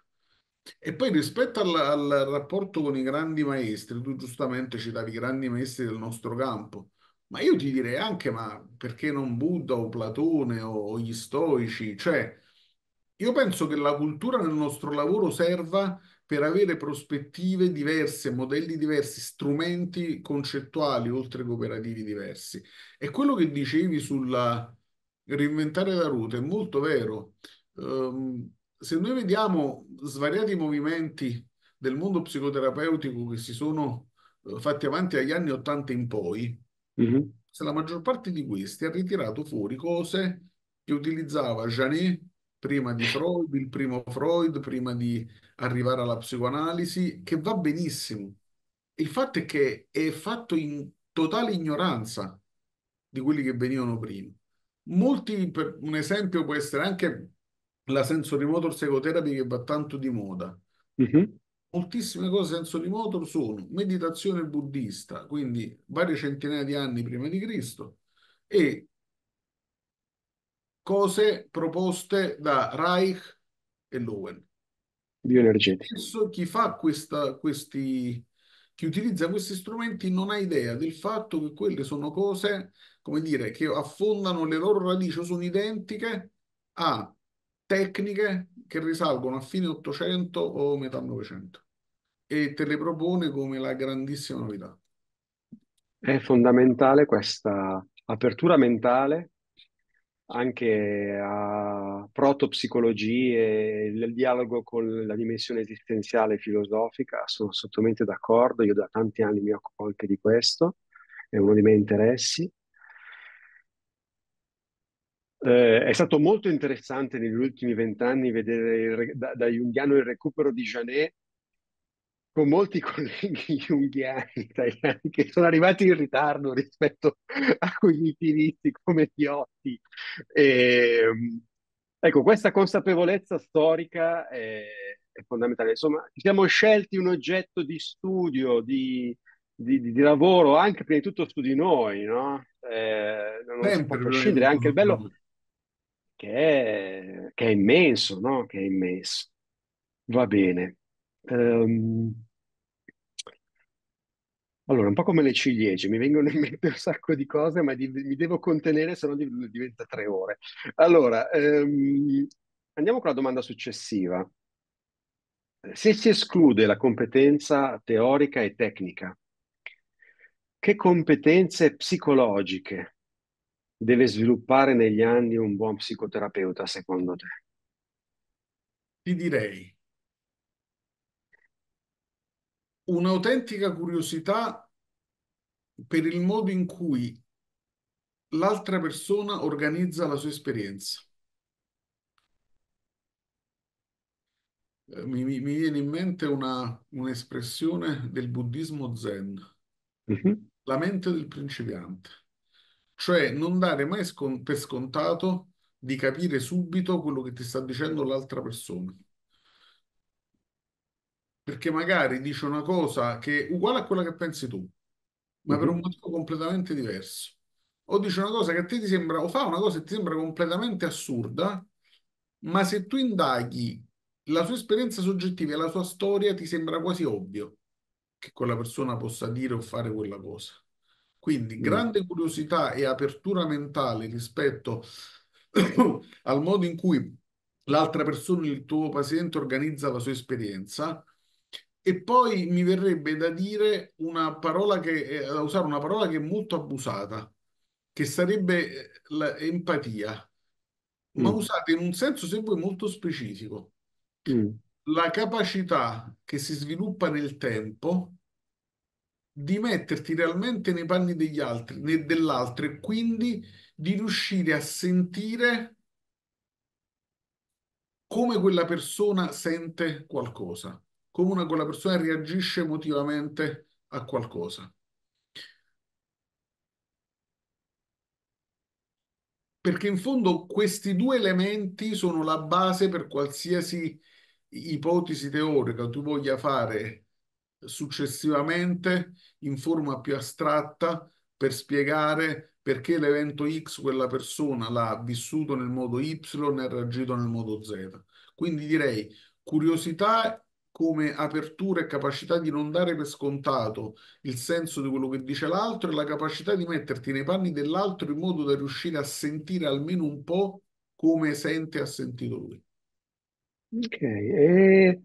E poi rispetto al, al, rapporto con i grandi maestri, tu giustamente citavi i grandi maestri del nostro campo, ma io ti direi anche, ma perché non Buddha o Platone o, o gli stoici? Cioè, io penso che la cultura nel nostro lavoro serva per avere prospettive diverse, modelli diversi, strumenti concettuali oltre che operativi diversi. E quello che dicevi sulla reinventare la ruota è molto vero. Um, se noi vediamo svariati movimenti del mondo psicoterapeutico che si sono eh, fatti avanti dagli anni 80 in poi, mm-hmm. se la maggior parte di questi ha ritirato fuori cose che utilizzava Janet prima di Freud, il primo Freud, prima di arrivare alla psicoanalisi, che va benissimo. Il fatto è che è fatto in totale ignoranza di quelli che venivano prima. Molti, per un esempio può essere anche la sensory motor psicoterapia che va tanto di moda. Uh-huh. Moltissime cose sensory motor sono meditazione buddista, quindi varie centinaia di anni prima di Cristo, e cose proposte da Reich e Lowen. Bioenergetico. Spesso chi fa questa, questi, chi utilizza questi strumenti non ha idea del fatto che quelle sono cose, come dire, che affondano le loro radici, sono identiche a tecniche che risalgono a fine 800 o metà 900 e te le propone come la grandissima novità. È fondamentale questa apertura mentale anche a protopsicologie, il dialogo con la dimensione esistenziale e filosofica, sono assolutamente d'accordo, io da tanti anni mi occupo anche di questo, è uno dei miei interessi. Eh, è stato molto interessante negli ultimi vent'anni vedere il, da, da Junghiano il recupero di Janet con molti colleghi junghiani italiani che sono arrivati in ritardo rispetto a cognitivisti come Chiotti. E, ehm, ecco, questa consapevolezza storica è, è, fondamentale. Insomma, ci siamo scelti un oggetto di studio, di, di, di, di lavoro, anche prima di tutto su di noi, no? Eh, non Sempre, si può prescindere, anche il bello che è, che è immenso, no? Che è immenso. Va bene. Um, allora, un po' come le ciliegie, mi vengono in mente un sacco di cose, ma di, mi devo contenere, se no diventa tre ore. Allora, ehm, andiamo con la domanda successiva. Se si esclude la competenza teorica e tecnica, che competenze psicologiche deve sviluppare negli anni un buon psicoterapeuta, secondo te? Ti direi un'autentica curiosità per il modo in cui l'altra persona organizza la sua esperienza. Eh, mi, mi, mi viene in mente un'espressione del buddismo zen, uh mhm. -huh. la mente del principiante, cioè non dare mai scon per scontato di capire subito quello che ti sta dicendo l'altra persona perché magari dice una cosa che è uguale a quella che pensi tu, ma per mhm. un motivo completamente diverso. O dice una cosa che a te ti sembra, o fa una cosa che ti sembra completamente assurda, ma se tu indaghi la sua esperienza soggettiva e la sua storia, ti sembra quasi ovvio che quella persona possa dire o fare quella cosa. Quindi mm. grande curiosità e apertura mentale rispetto al modo in cui l'altra persona, il tuo paziente, organizza la sua esperienza e poi mi verrebbe da dire una parola che, eh, da usare una parola che è molto abusata, che sarebbe eh, l'empatia, ma mm. usata in un senso, se vuoi, molto specifico. Mm. La capacità che si sviluppa nel tempo di metterti realmente nei panni degli altri, né dell'altro, e quindi di riuscire a sentire come quella persona sente qualcosa comune a cui persona reagisce emotivamente a qualcosa. Perché in fondo questi due elementi sono la base per qualsiasi ipotesi teorica tu voglia fare successivamente in forma più astratta per spiegare perché l'evento X quella persona l'ha vissuto nel modo Y e ha reagito nel modo Z. Quindi direi curiosità come apertura e capacità di non dare per scontato il senso di quello che dice l'altro e la capacità di metterti nei panni dell'altro in modo da riuscire a sentire almeno un po' come sente e ha sentito lui. Ok, e,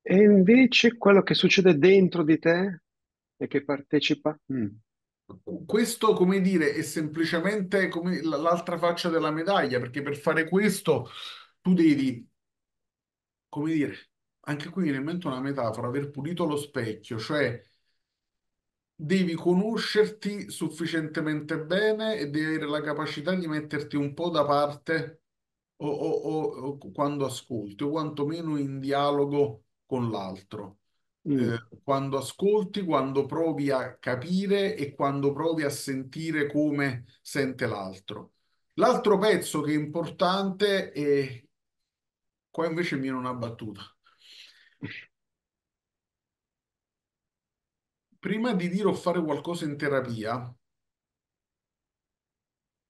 e, invece quello che succede dentro di te e che partecipa? Mm. Questo, come dire, è semplicemente come l'altra faccia della medaglia, perché per fare questo tu devi, come dire, anche qui viene in mente una metafora, aver pulito lo specchio, cioè devi conoscerti sufficientemente bene e devi avere la capacità di metterti un po' da parte o, o, o, o quando ascolti, o quantomeno in dialogo con l'altro. Mm. Eh, quando ascolti, quando provi a capire e quando provi a sentire come sente l'altro. L'altro pezzo che è importante è... Qua invece mi viene una battuta. Prima di dire o fare qualcosa in terapia,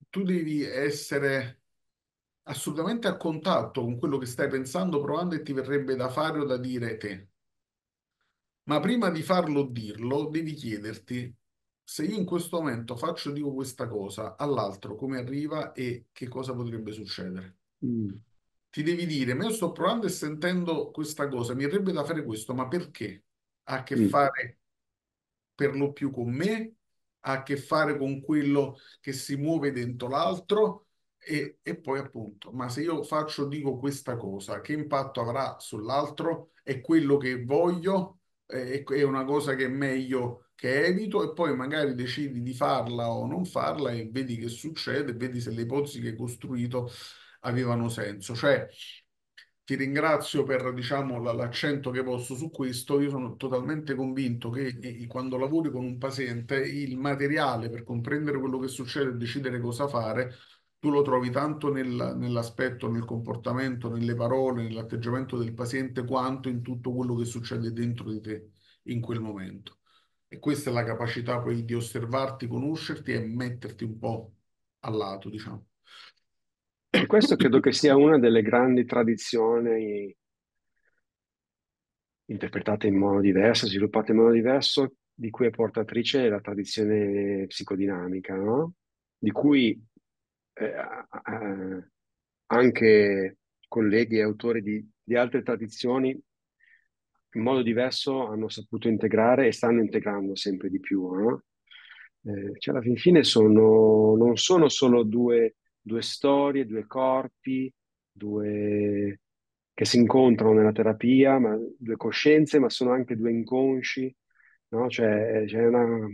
tu devi essere assolutamente a contatto con quello che stai pensando, provando e ti verrebbe da fare o da dire te. Ma prima di farlo o dirlo, devi chiederti se io in questo momento faccio dico questa cosa all'altro come arriva e che cosa potrebbe succedere. Mm ti devi dire, ma io sto provando e sentendo questa cosa, mi verrebbe da fare questo, ma perché? Ha a che mm. fare per lo più con me, ha a che fare con quello che si muove dentro l'altro e, e poi appunto, ma se io faccio, dico questa cosa, che impatto avrà sull'altro? È quello che voglio? È, è una cosa che è meglio che evito e poi magari decidi di farla o non farla e vedi che succede, vedi se le ipotesi che hai costruito avevano senso. Cioè, ti ringrazio per, diciamo, l'accento che posto su questo. Io sono totalmente convinto che eh, quando lavori con un paziente, il materiale per comprendere quello che succede e decidere cosa fare, tu lo trovi tanto nel, nell'aspetto, nel comportamento, nelle parole, nell'atteggiamento del paziente, quanto in tutto quello che succede dentro di te in quel momento. E questa è la capacità poi di osservarti, conoscerti e metterti un po' a lato, diciamo questo credo che sia una delle grandi tradizioni interpretate in modo diverso, sviluppate in modo diverso, di cui è portatrice la tradizione psicodinamica, no? di cui eh, eh, anche colleghi e autori di, di altre tradizioni in modo diverso hanno saputo integrare e stanno integrando sempre di più. No? Eh, cioè alla fin fine sono, non sono solo due due storie, due corpi, due che si incontrano nella terapia, ma due coscienze, ma sono anche due inconsci, no? Cioè c'è una,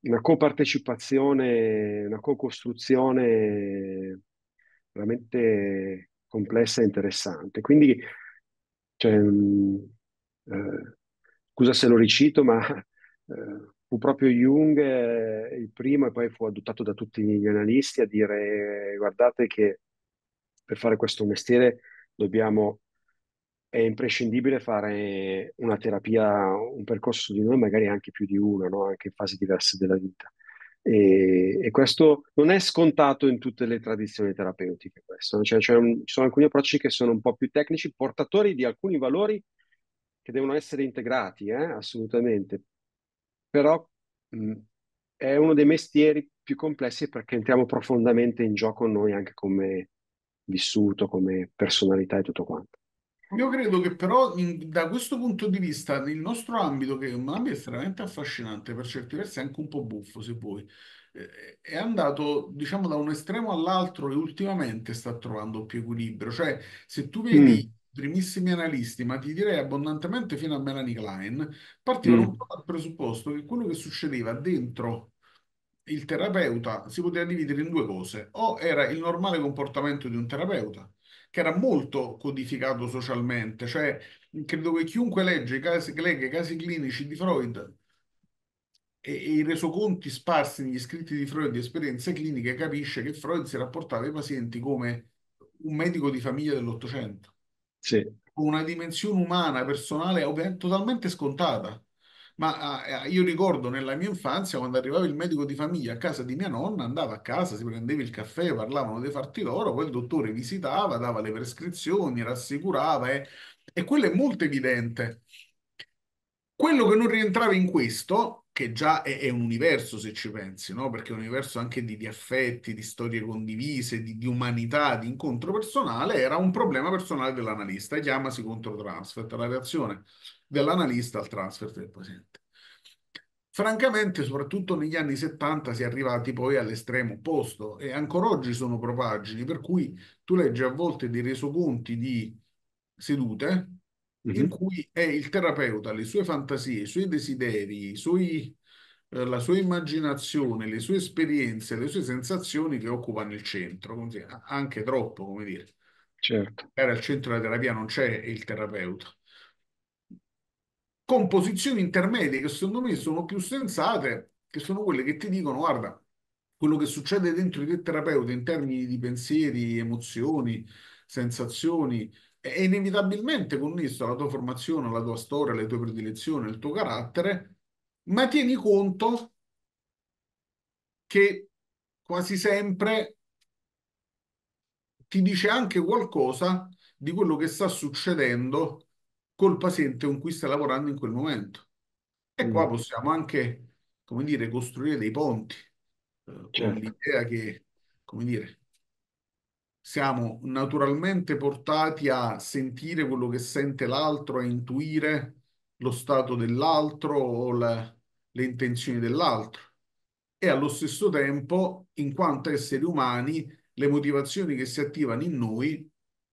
una copartecipazione, una co-costruzione veramente complessa e interessante. Quindi, cioè, mm, eh, scusa se lo ricito, ma eh, fu proprio Jung eh, il primo e poi fu adottato da tutti gli analisti a dire guardate che per fare questo mestiere dobbiamo, è imprescindibile fare una terapia, un percorso di noi, magari anche più di uno, no? anche in fasi diverse della vita. E, e, questo non è scontato in tutte le tradizioni terapeutiche, cioè, cioè, un, ci sono alcuni approcci che sono un po' più tecnici, portatori di alcuni valori che devono essere integrati, eh? assolutamente, però mh, è uno dei mestieri più complessi perché entriamo profondamente in gioco noi anche come vissuto, come personalità e tutto quanto. Io credo che però in- da questo punto di vista il nostro ambito, che è un ambito estremamente affascinante, per certi versi anche un po' buffo se vuoi, eh, è andato diciamo da un estremo all'altro e ultimamente sta trovando più equilibrio. Cioè se tu vedi... Mm primissimi analisti, ma ti direi abbondantemente fino a Melanie Klein, partivano mm. un po' dal presupposto che quello che succedeva dentro il terapeuta si poteva dividere in due cose, o era il normale comportamento di un terapeuta, che era molto codificato socialmente, cioè credo che chiunque legge i casi, legge i casi clinici di Freud e, e i resoconti sparsi negli scritti di Freud di esperienze cliniche capisce che Freud si rapportava ai pazienti come un medico di famiglia dell'Ottocento sì. una dimensione umana, personale, totalmente scontata. Ma io ricordo nella mia infanzia quando arrivava il medico di famiglia a casa di mia nonna, andava a casa, si prendeva il caffè, parlavano dei fatti loro, poi il dottore visitava, dava le prescrizioni, rassicurava eh. e quello è molto evidente. Quello che non rientrava in questo che già è, è, un universo se ci pensi, no? perché è un universo anche di, di affetti, di storie condivise, di, di, umanità, di incontro personale, era un problema personale dell'analista, chiamasi contro transfert, la reazione dell'analista al transfert del paziente. Francamente, soprattutto negli anni 70 si è arrivati poi all'estremo opposto e ancora oggi sono propaggini, per cui tu leggi a volte dei resoconti di sedute mm-hmm. in cui è il terapeuta, le sue fantasie, i suoi desideri, i suoi, eh, la sua immaginazione, le sue esperienze, le sue sensazioni che occupano il centro, anche troppo, come dire. Certo. Era il centro della terapia, non c'è il terapeuta Composizioni intermedie che secondo me sono più sensate, che sono quelle che ti dicono, guarda, quello che succede dentro di te terapeuta in termini di pensieri, emozioni, sensazioni, è inevitabilmente connesso alla tua formazione, alla tua storia, alle tue predilezioni, al tuo carattere, ma tieni conto che quasi sempre ti dice anche qualcosa di quello che sta succedendo col paziente con cui stai lavorando in quel momento. E qua mm. possiamo anche, come dire, costruire dei ponti, eh, certo. con l'idea che, come dire, siamo naturalmente portati a sentire quello che sente l'altro, a intuire lo stato dell'altro o la, le intenzioni dell'altro. E allo stesso tempo, in quanto esseri umani, le motivazioni che si attivano in noi,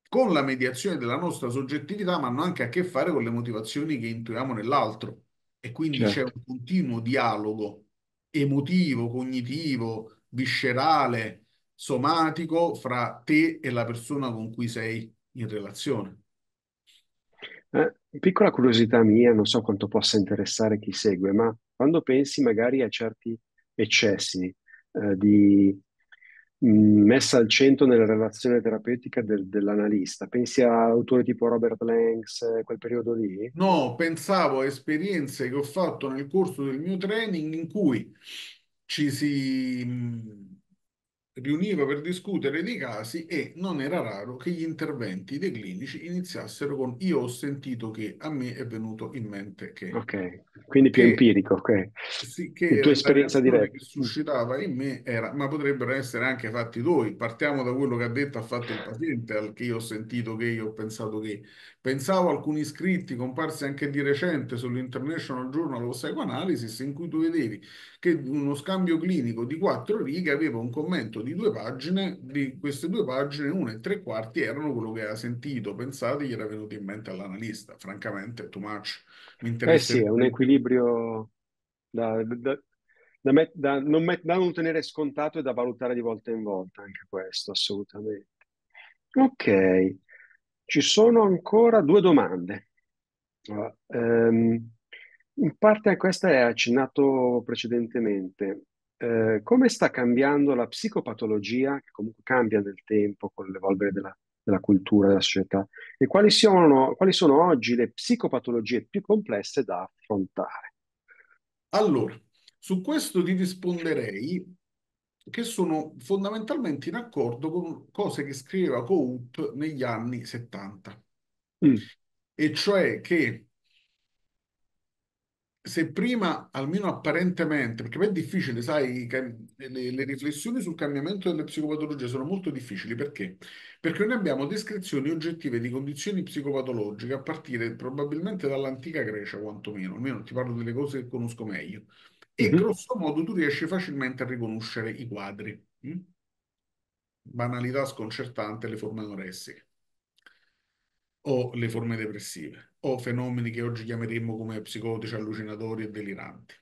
con la mediazione della nostra soggettività, ma hanno anche a che fare con le motivazioni che intuiamo nell'altro. E quindi certo. c'è un continuo dialogo emotivo, cognitivo, viscerale, somatico fra te e la persona con cui sei in relazione. Eh, piccola curiosità mia, non so quanto possa interessare chi segue, ma quando pensi magari a certi eccessi eh, di mm, messa al centro nella relazione terapeutica del, dell'analista, pensi a autori tipo Robert Langs, eh, quel periodo lì? No, pensavo a esperienze che ho fatto nel corso del mio training in cui ci si... Mh, mm, riuniva per discutere dei casi e non era raro che gli interventi dei clinici iniziassero con io ho sentito che a me è venuto in mente che... Ok, quindi più che, empirico, ok. Sì, che la tua esperienza diretta. che suscitava in me era ma potrebbero essere anche fatti tuoi, partiamo da quello che ha detto ha fatto il paziente, al che io ho sentito che, io ho pensato che... Pensavo alcuni scritti comparsi anche di recente sull'International Journal of Psychoanalysis in cui tu vedevi che uno scambio clinico di quattro righe aveva un commento di di due pagine, di queste due pagine, una e tre quarti erano quello che aveva sentito, pensato, gli era venuto in mente all'analista. Francamente, too much. Mi eh sì, è un equilibrio da, da, da, met, non met, da, non tenere scontato e da valutare di volta in volta, anche questo, assolutamente. Ok, ci sono ancora due domande. Allora, ehm, in parte questa è accennato precedentemente. Eh, come sta cambiando la psicopatologia, che comunque cambia nel tempo con l'evolvere della, della cultura, della società, e quali sono, quali sono oggi le psicopatologie più complesse da affrontare? Allora, su questo ti risponderei che sono fondamentalmente in accordo con cose che scriveva Coop negli anni 70, mm. e cioè che se prima, almeno apparentemente, perché è difficile, sai, le, le, riflessioni sul cambiamento delle psicopatologie sono molto difficili perché? Perché noi abbiamo descrizioni oggettive di condizioni psicopatologiche a partire probabilmente dall'antica Grecia, quantomeno, almeno ti parlo delle cose che conosco meglio, e mhm. grosso modo tu riesci facilmente a riconoscere i quadri. Hm? Banalità sconcertante, le forme anoressiche o le forme depressive o fenomeni che oggi chiameremmo come psicotici, allucinatori e deliranti.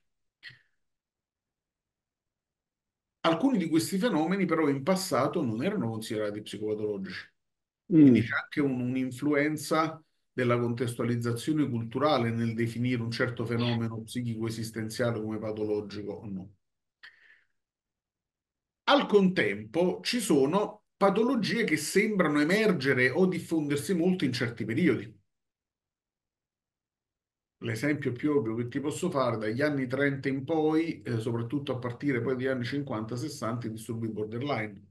Alcuni di questi fenomeni però in passato non erano considerati psicopatologici, mm. quindi c'è anche un'influenza della contestualizzazione culturale nel definire un certo fenomeno psichico-esistenziale come patologico o no. Al contempo ci sono patologie che sembrano emergere o diffondersi molto in certi periodi. L'esempio più ovvio che ti posso fare dagli anni 30 in poi, eh, soprattutto a partire poi dagli anni 50-60, i disturbi borderline.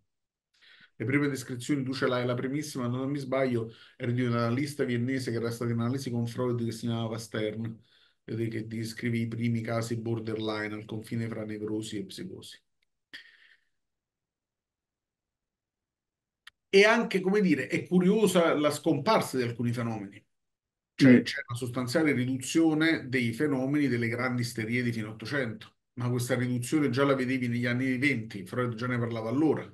Le prime descrizioni, tu ce l'hai, la primissima, non mi sbaglio, era di un analista viennese che era stata in analisi con Freud che si chiamava Stern, che descrive i primi casi borderline al confine fra nevrosi e psicosi. e anche, come dire, è curiosa la scomparsa di alcuni fenomeni. Cioè mm. c'è una sostanziale riduzione dei fenomeni delle grandi isterie di fine 800, ma questa riduzione già la vedevi negli anni 20, Freud già ne parlava allora.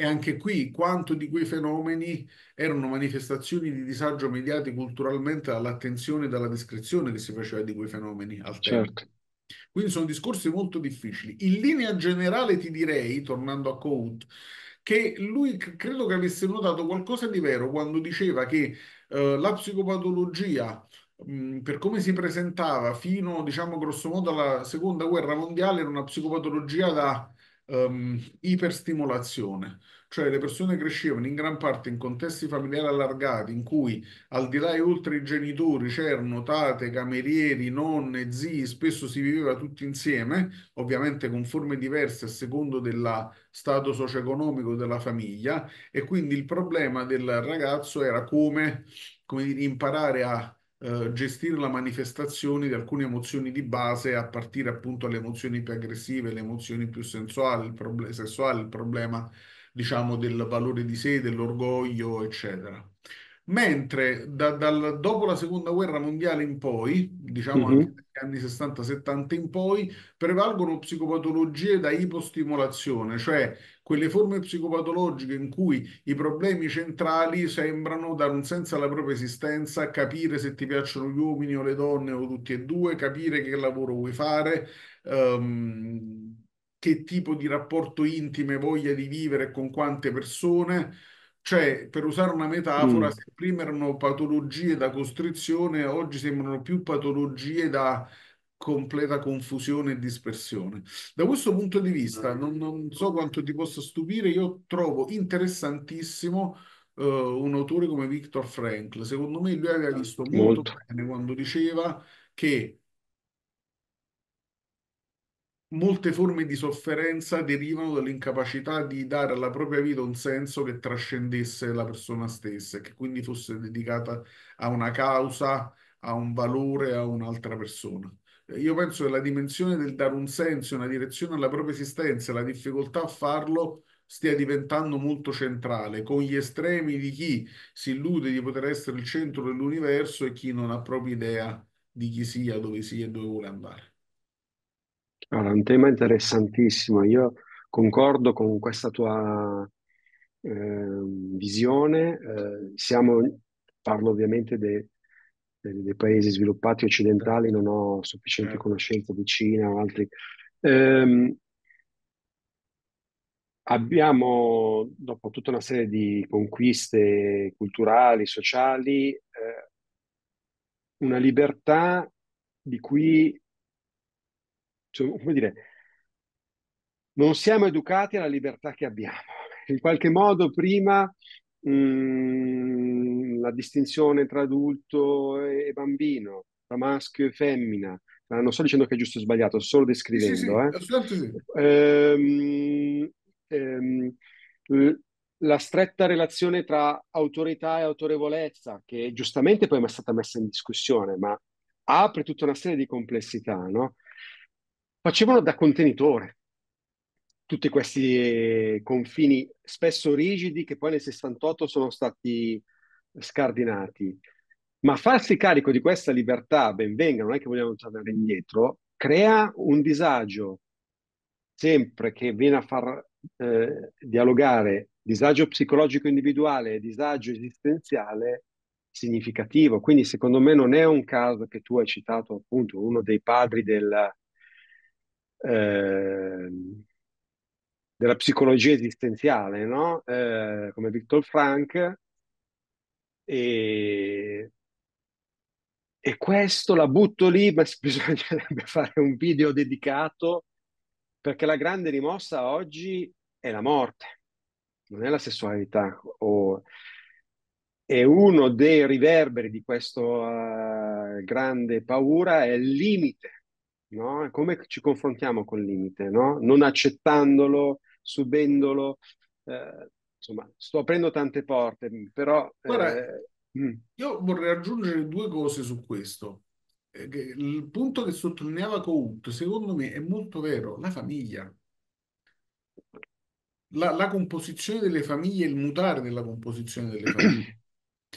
E anche qui quanto di quei fenomeni erano manifestazioni di disagio mediati culturalmente dall'attenzione e dalla descrizione che si faceva di quei fenomeni al certo. Quindi sono discorsi molto difficili. In linea generale ti direi, tornando a Cout, che lui credo che avesse notato qualcosa di vero quando diceva che eh, la psicopatologia mhmm, per come si presentava fino, diciamo, grossomodo alla seconda guerra mondiale, era una psicopatologia da um, iperstimolazione cioè le persone crescevano in gran parte in contesti familiari allargati in cui al di là e oltre i genitori c'erano tate, camerieri, nonne, zii, spesso si viveva tutti insieme, ovviamente con forme diverse a secondo del stato socio-economico della famiglia e quindi il problema del ragazzo era come, come dire, imparare a eh, gestire la manifestazione di alcune emozioni di base a partire appunto dalle emozioni più aggressive, le emozioni più sensuali, il sessuale, il problema diciamo, del valore di sé, dell'orgoglio, eccetera. Mentre da, dal, dopo la seconda guerra mondiale in poi, diciamo mm-hmm. anche dagli anni 60-70 in poi, prevalgono psicopatologie da ipostimolazione, cioè quelle forme psicopatologiche in cui i problemi centrali sembrano dare un senso alla propria esistenza, capire se ti piacciono gli uomini o le donne o tutti e due, capire che lavoro vuoi fare, um, che tipo di rapporto intimo voglia di vivere con quante persone. Cioè, per usare una metafora, mm. se prima erano patologie da costrizione, oggi sembrano più patologie da completa confusione e dispersione. Da questo punto di vista, certo. non, non so quanto ti possa stupire, io trovo interessantissimo uh, un autore come Viktor Frankl. Secondo me lui aveva visto molto, molto. bene quando diceva che molte forme di sofferenza derivano dall'incapacità di dare alla propria vita un senso che trascendesse la persona stessa e che quindi fosse dedicata a una causa, a un valore, a un'altra persona. Io penso che la dimensione del dare un senso, una direzione alla propria esistenza, la difficoltà a farlo stia diventando molto centrale, con gli estremi di chi si illude di poter essere il centro dell'universo e chi non ha proprio idea di chi sia, dove sia e dove vuole andare. Allora, un tema interessantissimo. Io concordo con questa tua eh, visione. Eh, siamo, parlo ovviamente de- de- dei paesi sviluppati occidentali, non ho sufficiente certo. conoscenza di Cina o altri. Ehm, abbiamo, dopo tutta una serie di conquiste culturali, sociali, eh, una libertà di cui cioè, come dire, non siamo educati alla libertà che abbiamo. In qualche modo prima mh, mm, la distinzione tra adulto e bambino, tra maschio e femmina, non sto dicendo che è giusto o sbagliato, sto solo descrivendo. Sì, eh. sì, eh. ehm, ehm, la stretta relazione tra autorità e autorevolezza, che giustamente poi è stata messa in discussione, ma apre tutta una serie di complessità, no? Facevano da contenitore tutti questi eh, confini spesso rigidi che poi nel 68 sono stati scardinati. Ma farsi carico di questa libertà, ben venga, non è che vogliamo tornare indietro, crea un disagio sempre che viene a far eh, dialogare disagio psicologico individuale e disagio esistenziale significativo. Quindi secondo me non è un caso che tu hai citato appunto uno dei padri del, Ehm, della psicologia esistenziale, no? eh, come Victor Frank, e, e, questo la butto lì, ma bisognerebbe fare un video dedicato, perché la grande rimossa oggi è la morte, non è la sessualità. O, e uno dei riverberi di questa uh, eh, grande paura è il limite no? Come ci confrontiamo col limite, no? Non accettandolo, subendolo. Eh, insomma, sto aprendo tante porte, però... Guarda, eh, mm. io vorrei aggiungere due cose su questo. Eh, il punto che sottolineava Cout, secondo me, è molto vero, la famiglia. La, la composizione delle famiglie, il mutare della composizione delle famiglie.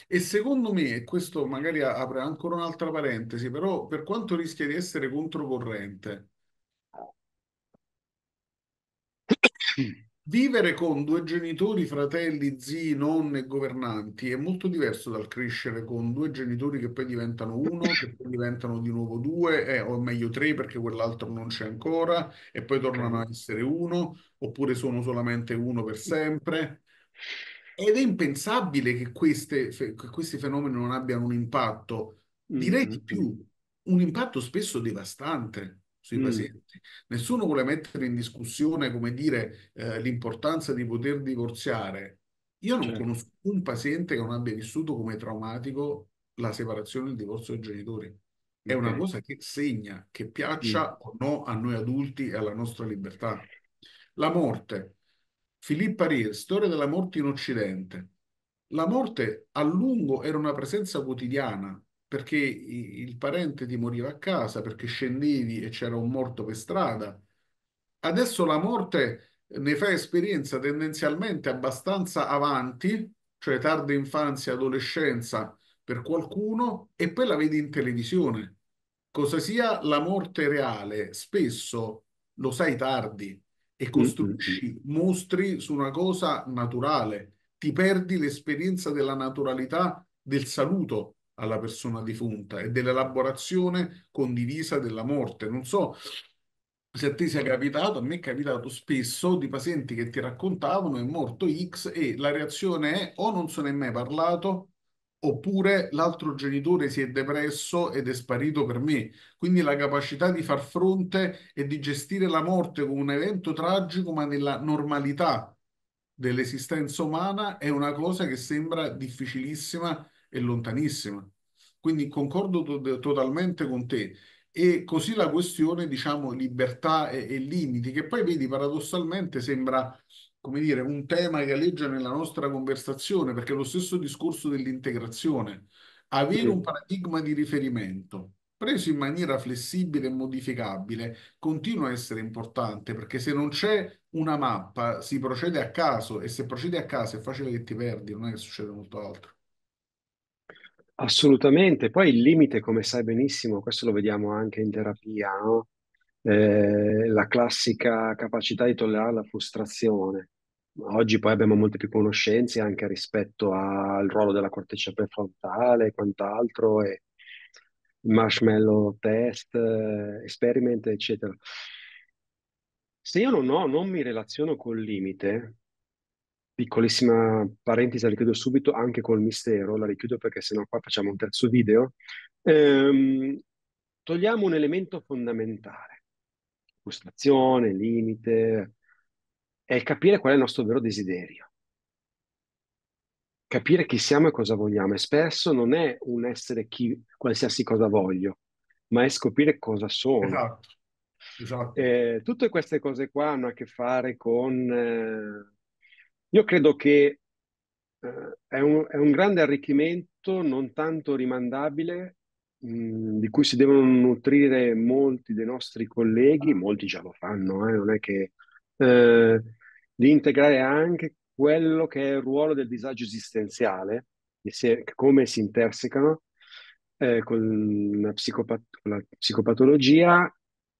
E secondo me, questo magari apre ancora un'altra parentesi, però per quanto rischia di essere controcorrente, vivere con due genitori, fratelli, zii, nonne, governanti è molto diverso dal crescere con due genitori che poi diventano uno, che poi diventano di nuovo due, eh, o meglio tre perché quell'altro non c'è ancora, e poi tornano a essere uno, oppure sono solamente uno per sempre ed è impensabile che, queste, che, questi fenomeni non abbiano un impatto, direi mm. di mm-hmm. più, un impatto spesso devastante sui mm. pazienti. Nessuno vuole mettere in discussione, come dire, eh, l'importanza di poter divorziare. Io non certo. conosco un paziente che non abbia vissuto come traumatico la separazione e il divorzio dei genitori. È una cosa che segna, che piaccia mm. o no a noi adulti e alla nostra libertà. La morte. Filippa Rier, Storia della morte in Occidente. La morte a lungo era una presenza quotidiana perché il parente ti moriva a casa, perché scendevi e c'era un morto per strada. Adesso la morte ne fa esperienza tendenzialmente abbastanza avanti, cioè tarda infanzia, adolescenza per qualcuno, e poi la vedi in televisione. Cosa sia la morte reale, spesso lo sai tardi, e mm, mm, costruisci mm. mostri su una cosa naturale. Ti perdi l'esperienza della naturalità del saluto alla persona defunta e dell'elaborazione condivisa della morte. Non so se a te sia capitato, a me è capitato spesso di pazienti che ti raccontavano è morto X e la reazione è o non se ne è mai parlato oppure l'altro genitore si è depresso ed è sparito per me. Quindi la capacità di far fronte e di gestire la morte come un evento tragico, ma nella normalità dell'esistenza umana, è una cosa che sembra difficilissima e lontanissima. Quindi concordo to totalmente con te. E così la questione, diciamo, libertà e, e limiti, che poi vedi paradossalmente sembra come dire, un tema che alleggia nella nostra conversazione, perché è lo stesso discorso dell'integrazione. Avere un paradigma di riferimento preso in maniera flessibile e modificabile continua a essere importante, perché se non c'è una mappa si procede a caso e se procedi a caso è facile che ti perdi, non è che succede molto altro. Assolutamente, poi il limite, come sai benissimo, questo lo vediamo anche in terapia, no? eh, la classica capacità di tollerare la frustrazione. Oggi poi abbiamo molte più conoscenze anche rispetto al ruolo della corteccia prefrontale e quant'altro, e marshmallow test, eh, experiment, eccetera. Se io non ho, non mi relaziono col limite, piccolissima parentesi, la richiudo subito anche col mistero, la richiudo perché sennò qua facciamo un terzo video, ehm, togliamo un elemento fondamentale frustrazione, limite, è il capire qual è il nostro vero desiderio. Capire chi siamo e cosa vogliamo. E spesso non è un essere chi, qualsiasi cosa voglio, ma è scoprire cosa sono. Esatto. esatto. Eh, tutte queste cose qua hanno a che fare con... Eh, io credo che eh, è, un, è un grande arricchimento non tanto rimandabile di cui si devono nutrire molti dei nostri colleghi, molti già lo fanno, eh, non è che eh, di integrare anche quello che è il ruolo del disagio esistenziale, e come si intersecano eh, con, la psicopat- la psicopatologia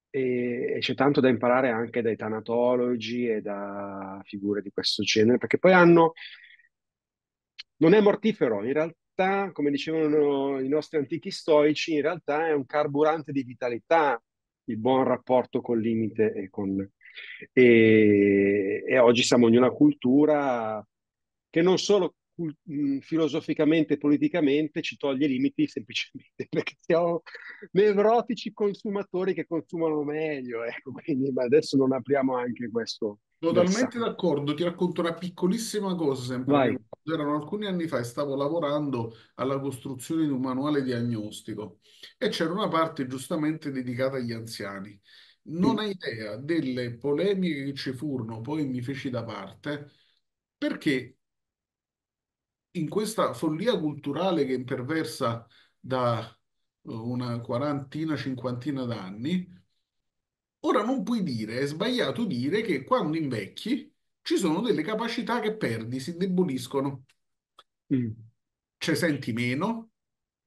e, e, c'è tanto da imparare anche dai tanatologi e da figure di questo genere, perché poi hanno... Non è mortifero, in realtà realtà, come dicevano i nostri antichi stoici, in realtà è un carburante di vitalità, il buon rapporto col limite e con... E, e oggi siamo in una cultura che non solo filosoficamente e politicamente ci toglie i limiti semplicemente perché siamo nevrotici consumatori che consumano meglio, ecco, quindi ma adesso non apriamo anche questo. Totalmente d'accordo, ti racconto una piccolissima cosa, sempre erano alcuni anni fa e stavo lavorando alla costruzione di un manuale diagnostico e c'era una parte giustamente dedicata agli anziani. Non hai idea delle polemiche che ci furono, poi mi feci da parte, perché in questa follia culturale che imperversa da eh, una quarantina, cinquantina d'anni, ora non puoi dire, è sbagliato dire che quando invecchi ci sono delle capacità che perdi, si indeboliscono. Mm. Cioè senti meno,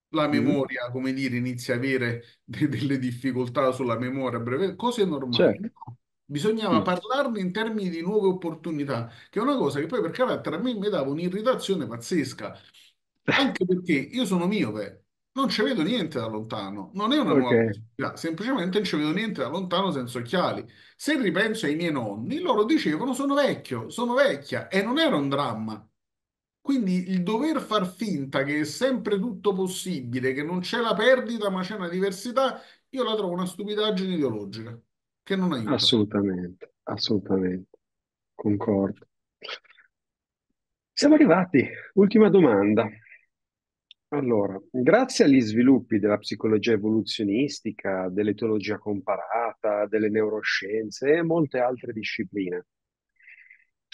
la mm. memoria, come dire, inizia a avere de- delle difficoltà sulla memoria breve, cose normali. Certo. No? Bisognava parlarne in termini di nuove opportunità, che è una cosa che poi per carattere a me mi dava un'irritazione pazzesca, anche perché io sono miope, non ci vedo niente da lontano, non è una okay. nuova possibilità, semplicemente non ci vedo niente da lontano senza occhiali. Se ripenso ai miei nonni, loro dicevano sono vecchio, sono vecchia e non era un dramma. Quindi il dover far finta che è sempre tutto possibile, che non c'è la perdita ma c'è una diversità, io la trovo una stupidaggine ideologica che non aiuta. Assolutamente, assolutamente, concordo. Siamo arrivati, ultima domanda. Allora, grazie agli sviluppi della psicologia evoluzionistica, dell'etologia comparata, delle neuroscienze e molte altre discipline,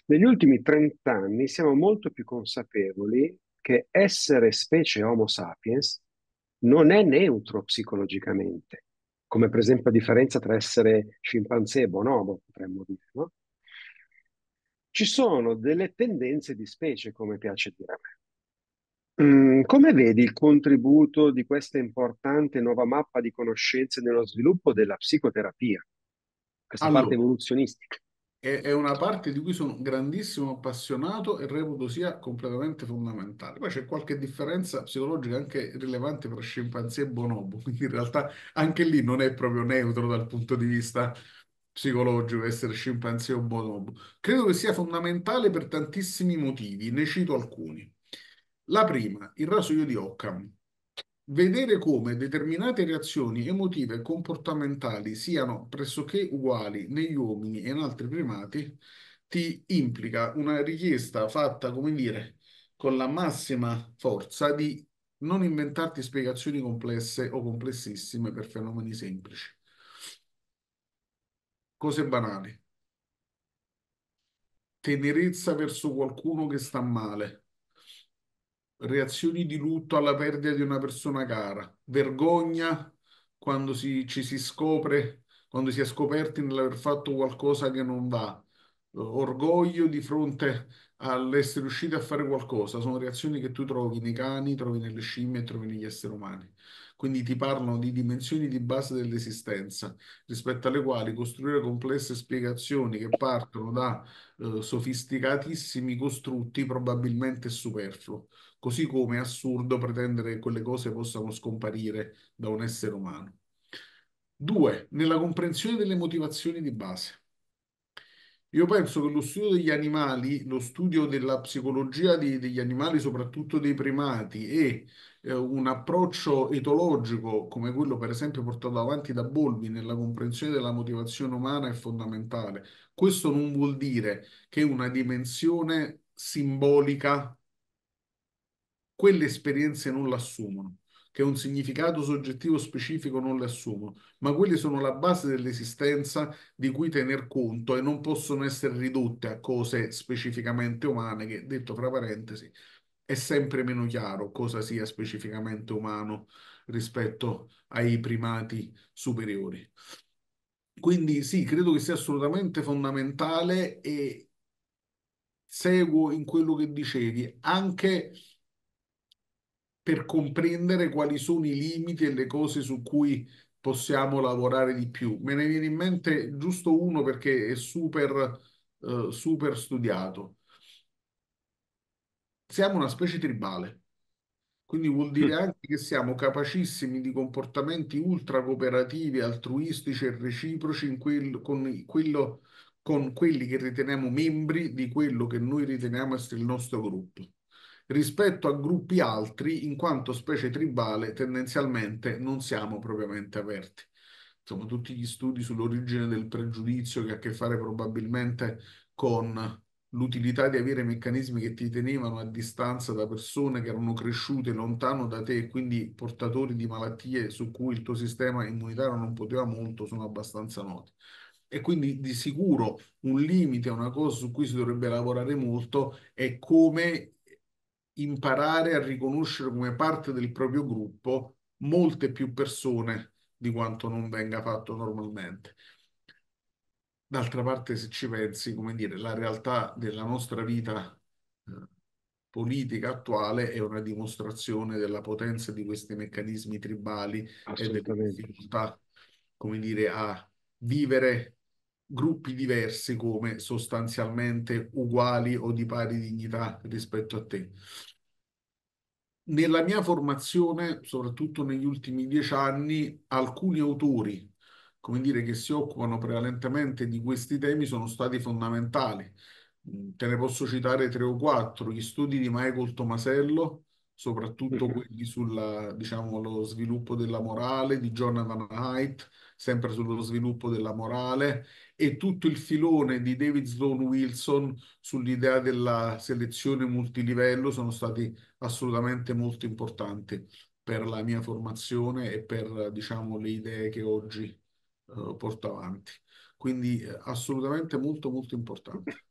negli ultimi 30 anni siamo molto più consapevoli che essere specie Homo sapiens non è neutro psicologicamente come per esempio la differenza tra essere scimpanzé e bonobo, potremmo dire, no? Ci sono delle tendenze di specie, come piace dire a me. Mm, come vedi il contributo di questa importante nuova mappa di conoscenze nello sviluppo della psicoterapia, questa parte evoluzionistica? è, è una parte di cui sono grandissimo appassionato e reputo sia completamente fondamentale. Poi c'è qualche differenza psicologica anche rilevante tra scimpanzé e bonobo, quindi in realtà anche lì non è proprio neutro dal punto di vista psicologico essere scimpanzé o bonobo. Credo che sia fondamentale per tantissimi motivi, ne cito alcuni. La prima, il rasoio di Occam. Vedere come determinate reazioni emotive e comportamentali siano pressoché uguali negli uomini e in altri primati ti implica una richiesta fatta, come dire, con la massima forza di non inventarti spiegazioni complesse o complessissime per fenomeni semplici. Cose banali. Tenerezza verso qualcuno che sta male reazioni di lutto alla perdita di una persona cara, vergogna quando si, ci si scopre, quando si è scoperti nell'aver fatto qualcosa che non va, orgoglio di fronte all'essere riusciti a fare qualcosa, sono reazioni che tu trovi nei cani, trovi nelle scimmie e trovi negli esseri umani quindi ti parlano di dimensioni di base dell'esistenza, rispetto alle quali costruire complesse spiegazioni che partono da eh, sofisticatissimi costrutti probabilmente è superfluo, così come è assurdo pretendere che quelle cose possano scomparire da un essere umano. Due, nella comprensione delle motivazioni di base. Io penso che lo studio degli animali, lo studio della psicologia di, degli animali, soprattutto dei primati, e eh, un approccio etologico come quello per esempio portato avanti da Bolbi nella comprensione della motivazione umana è fondamentale. Questo non vuol dire che una dimensione simbolica quelle esperienze non l'assumono, che un significato soggettivo specifico non le assumono, ma quelle sono la base dell'esistenza di cui tener conto e non possono essere ridotte a cose specificamente umane che, detto fra parentesi, è sempre meno chiaro cosa sia specificamente umano rispetto ai primati superiori. Quindi sì, credo che sia assolutamente fondamentale e seguo in quello che dicevi, anche per comprendere quali sono i limiti e le cose su cui possiamo lavorare di più. Me ne viene in mente giusto uno perché è super, eh, super studiato siamo una specie tribale, quindi vuol dire mm. anche che siamo capacissimi di comportamenti ultra cooperativi, altruistici e reciproci in quel, con, quello, con quelli che riteniamo membri di quello che noi riteniamo essere il nostro gruppo rispetto a gruppi altri, in quanto specie tribale tendenzialmente non siamo propriamente aperti. Insomma, tutti gli studi sull'origine del pregiudizio che ha a che fare probabilmente con l'utilità di avere meccanismi che ti tenevano a distanza da persone che erano cresciute lontano da te e quindi portatori di malattie su cui il tuo sistema immunitario non poteva molto sono abbastanza noti. E quindi di sicuro un limite, una cosa su cui si dovrebbe lavorare molto è come imparare a riconoscere come parte del proprio gruppo molte più persone di quanto non venga fatto normalmente. D'altra parte, se ci pensi, come dire, la realtà della nostra vita eh, politica attuale è una dimostrazione della potenza di questi meccanismi tribali e della difficoltà, come dire, a vivere gruppi diversi come sostanzialmente uguali o di pari dignità rispetto a te. Nella mia formazione, soprattutto negli ultimi dieci anni, alcuni autori come dire, che si occupano prevalentemente di questi temi sono stati fondamentali. Mm, te ne posso citare tre o quattro, gli studi di Michael Tomasello, soprattutto mhm. quelli sullo diciamo, sviluppo della morale, di Jonathan Haidt, sempre sullo sviluppo della morale, e tutto il filone di David Sloan Wilson sull'idea della selezione multilivello sono stati assolutamente molto importanti per la mia formazione e per, diciamo, le idee che oggi eh, porta avanti. Quindi eh, assolutamente molto molto importante.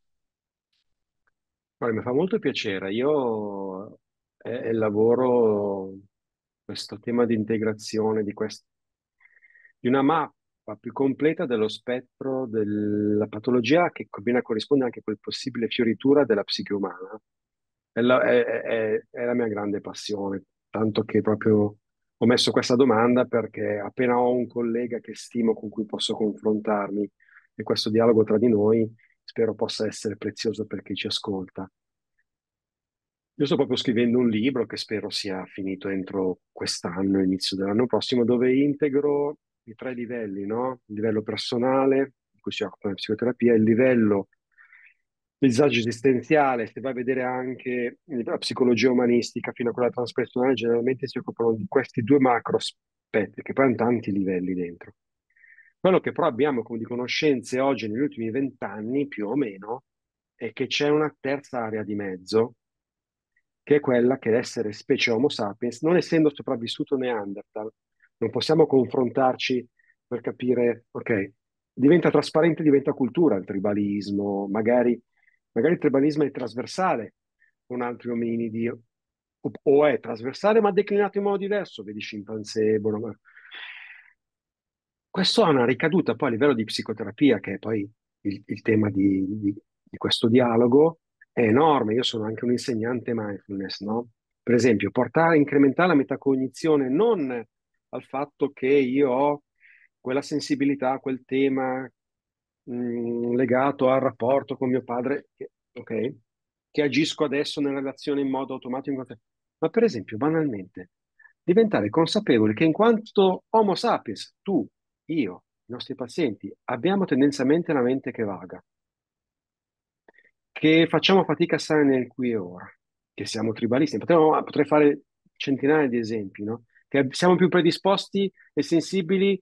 Guarda, mi fa molto piacere. Io eh, eh, lavoro questo tema di integrazione di, quest... di una mappa più completa dello spettro della patologia che combina, a corrispondere anche a quel possibile fioritura della psiche umana. È la, è, è, è la mia grande passione, tanto che proprio ho messo questa domanda perché appena ho un collega che stimo con cui posso confrontarmi e questo dialogo tra di noi spero possa essere prezioso per chi ci ascolta. Io sto proprio scrivendo un libro che spero sia finito entro quest'anno, inizio dell'anno prossimo, dove integro i tre livelli, no? il livello personale, in cui si occupa la psicoterapia, il livello disagio esistenziale, se vai a vedere anche la psicologia umanistica fino a quella transpersonale, generalmente si occupano di questi due macro aspetti, che poi hanno tanti livelli dentro. Quello che però abbiamo come di conoscenze oggi negli ultimi vent'anni, più o meno, è che c'è una terza area di mezzo, che è quella che l'essere specie Homo sapiens, non essendo sopravvissuto Neanderthal, non possiamo confrontarci per capire, ok, diventa trasparente, diventa cultura il tribalismo, magari Magari il trebanismo è trasversale con altri ominidi o, o è trasversale ma declinato in modo diverso, vedi scimpanzé, bonoma. Questo ha una ricaduta poi a livello di psicoterapia, che è poi il, il tema di, di, di questo dialogo, è enorme. Io sono anche un insegnante mindfulness, no? Per esempio, portare, incrementare la metacognizione non al fatto che io ho quella sensibilità quel tema legato al rapporto con mio padre, che, ok, che agisco adesso nella relazione in modo automatico, ma per esempio, banalmente, diventare consapevoli che in quanto Homo sapiens, tu, io, i nostri pazienti, abbiamo tendenzialmente la mente che vaga, che facciamo fatica a stare nel qui e ora, che siamo tribalisti, Potremmo, potrei fare centinaia di esempi, no? che siamo più predisposti e sensibili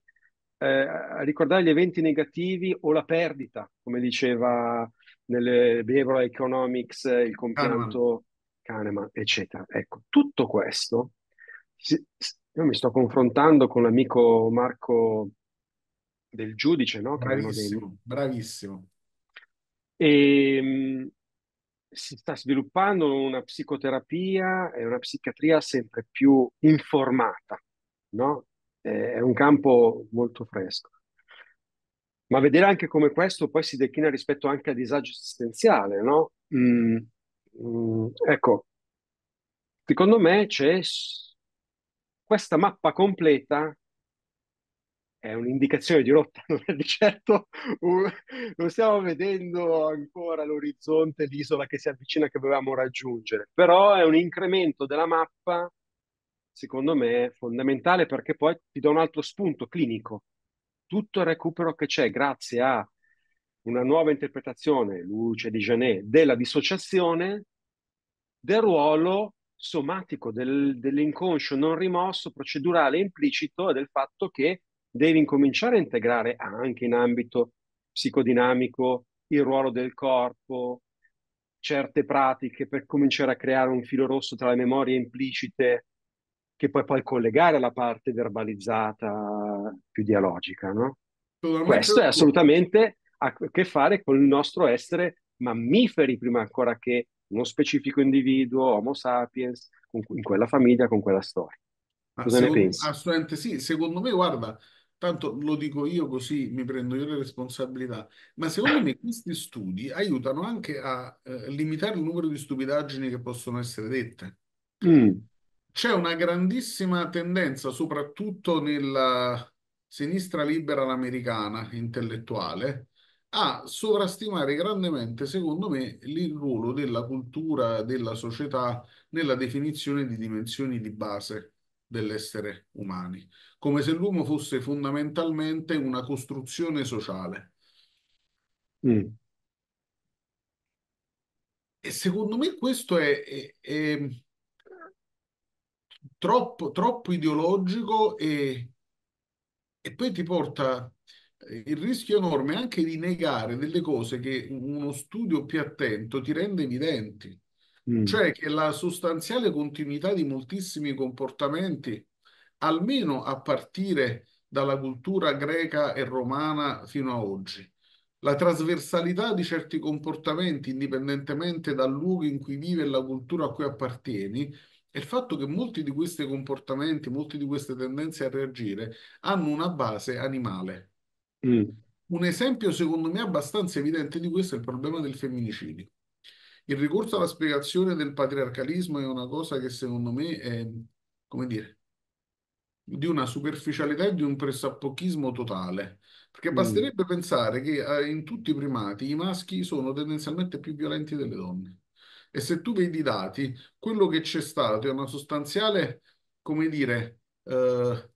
eh, a ricordare gli eventi negativi o la perdita, come diceva nelle Behavioral Economics eh, il compianto Kahneman, eccetera. Ecco, tutto questo, io mi sto confrontando con l'amico Marco del giudice, no? Bravissimo, bravissimo. E, ehm, si sta sviluppando una psicoterapia e una psichiatria sempre più informata, no? eh, è un campo molto fresco. Ma vedere anche come questo poi si declina rispetto anche al disagio esistenziale, no? Mm, mm, ecco, secondo me c'è questa mappa completa è un'indicazione di rotta, non è di certo, un... non stiamo vedendo ancora l'orizzonte, l'isola che si avvicina che dovevamo raggiungere, però è un incremento della mappa secondo me è fondamentale perché poi ti do un altro spunto clinico. Tutto il recupero che c'è grazie a una nuova interpretazione, luce di Janet, della dissociazione, del ruolo somatico, del, dell'inconscio non rimosso, procedurale implicito e del fatto che devi incominciare a integrare anche in ambito psicodinamico il ruolo del corpo, certe pratiche per cominciare a creare un filo rosso tra le memorie implicite che puoi poi collegare alla parte verbalizzata più dialogica. No? Questo è assolutamente a che fare con il nostro essere mammiferi prima ancora che uno specifico individuo, Homo sapiens, in quella famiglia, con quella storia. Cosa Assolut- ne pensi? Assolutamente sì, secondo me, guarda, tanto lo dico io così mi prendo io le responsabilità, ma secondo me questi studi aiutano anche a eh, limitare il numero di stupidaggini che possono essere dette. Mm. C'è una grandissima tendenza, soprattutto nella sinistra libera americana intellettuale, a sovrastimare grandemente, secondo me, il ruolo della cultura, della società nella definizione di dimensioni di base dell'essere umani, come se l'uomo fosse fondamentalmente una costruzione sociale. Mm. E secondo me questo è, è, è troppo, troppo ideologico e, e poi ti porta eh, il rischio enorme anche di negare delle cose che uno studio più attento ti rende evidenti, mm. cioè che la sostanziale continuità di moltissimi comportamenti, almeno a partire dalla cultura greca e romana fino ad oggi, la trasversalità di certi comportamenti, indipendentemente dal luogo in cui vive e la cultura a cui appartieni, è il fatto che molti di questi comportamenti, molte di queste tendenze a reagire hanno una base animale. Mm. Un esempio, secondo me, abbastanza evidente di questo è il problema del femminicidio. Il ricorso alla spiegazione del patriarcalismo è una cosa che, secondo me, è, come dire, di una superficialità e di un pressappochismo totale. Perché mm. basterebbe mm. pensare che eh, in tutti i primati i maschi sono tendenzialmente più violenti delle donne e se tu vedi i dati, quello che c'è stato è una sostanziale, come dire, eh,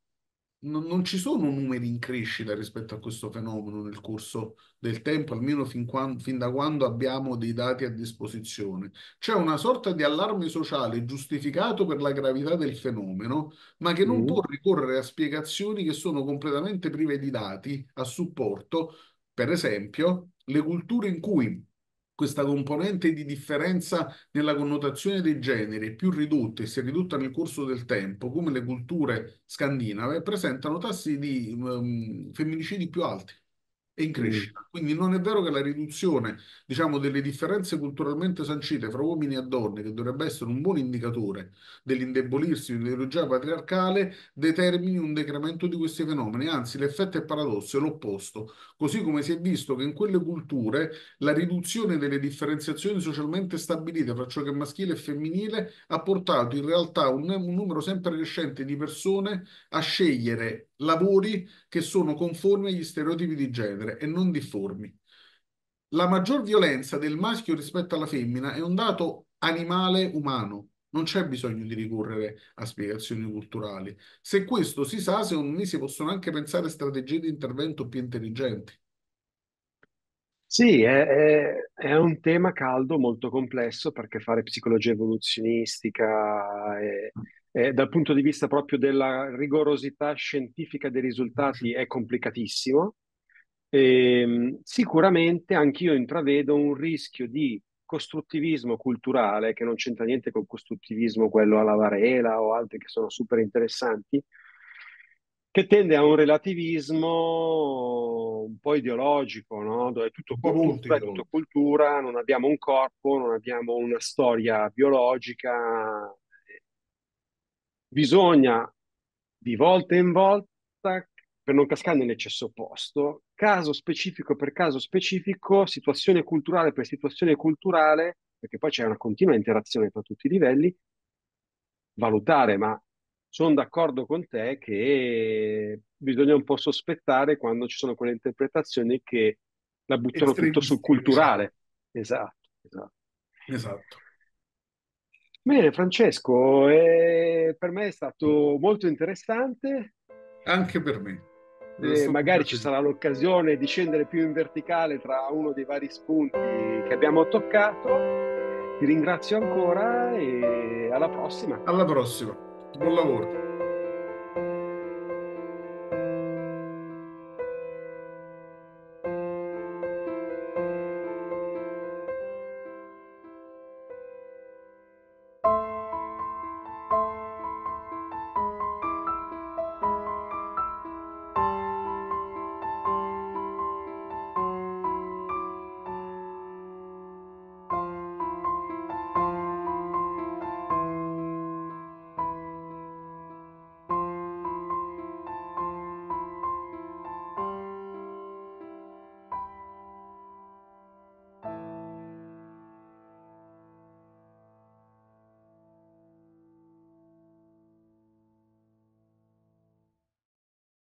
non, non ci sono numeri in crescita rispetto a questo fenomeno nel corso del tempo, almeno fin, quando, fin da quando abbiamo dei dati a disposizione. C'è una sorta di allarme sociale giustificato per la gravità del fenomeno, ma che non mm. può ricorrere a spiegazioni che sono completamente prive di dati a supporto, per esempio, le culture in cui questa componente di differenza nella connotazione dei generi è più ridotta e si è ridotta nel corso del tempo, come le culture scandinave presentano tassi di um, femminicidi più alti e in mm. crescita. Quindi non è vero che la riduzione, diciamo, delle differenze culturalmente sancite fra uomini e donne, che dovrebbe essere un buon indicatore dell'indebolirsi di un'ideologia patriarcale, determini un decremento di questi fenomeni. Anzi, l'effetto è paradosso, è l'opposto. Così come si è visto che in quelle culture la riduzione delle differenziazioni socialmente stabilite fra ciò che è maschile e femminile ha portato in realtà un, un numero sempre crescente di persone a scegliere lavori che sono conformi agli stereotipi di genere e non difformi. La maggior violenza del maschio rispetto alla femmina è un dato animale umano. Non c'è bisogno di ricorrere a spiegazioni culturali. Se questo si sa, secondo me si possono anche pensare strategie di intervento più intelligenti. Sì, è, è- è un tema caldo, molto complesso, perché fare psicologia evoluzionistica e eh, dal punto di vista proprio della rigorosità scientifica dei risultati mm-hmm. è complicatissimo. E, ehm, sicuramente anch'io intravedo un rischio di costruttivismo culturale che non c'entra niente col costruttivismo quello alla Varela o altri che sono super interessanti, che tende a un relativismo un po' ideologico, no? dove tutto cultura, è tutto cultura, non abbiamo un corpo, non abbiamo una storia biologica, bisogna di volta in volta, per non cascare nell'eccesso opposto, caso specifico per caso specifico, situazione culturale per situazione culturale, perché poi c'è una continua interazione tra tutti i livelli, valutare, ma sono d'accordo con te che bisogna un po' sospettare quando ci sono quelle interpretazioni che la buttano tutto sul culturale. Esatto, esatto. esatto. Bene, Francesco, eh, per me è stato molto interessante. Anche per me. Eh, magari ci sarà l'occasione di scendere più in verticale tra uno dei vari spunti che abbiamo toccato. Ti ringrazio ancora e alla prossima. Alla prossima. Buon lavoro.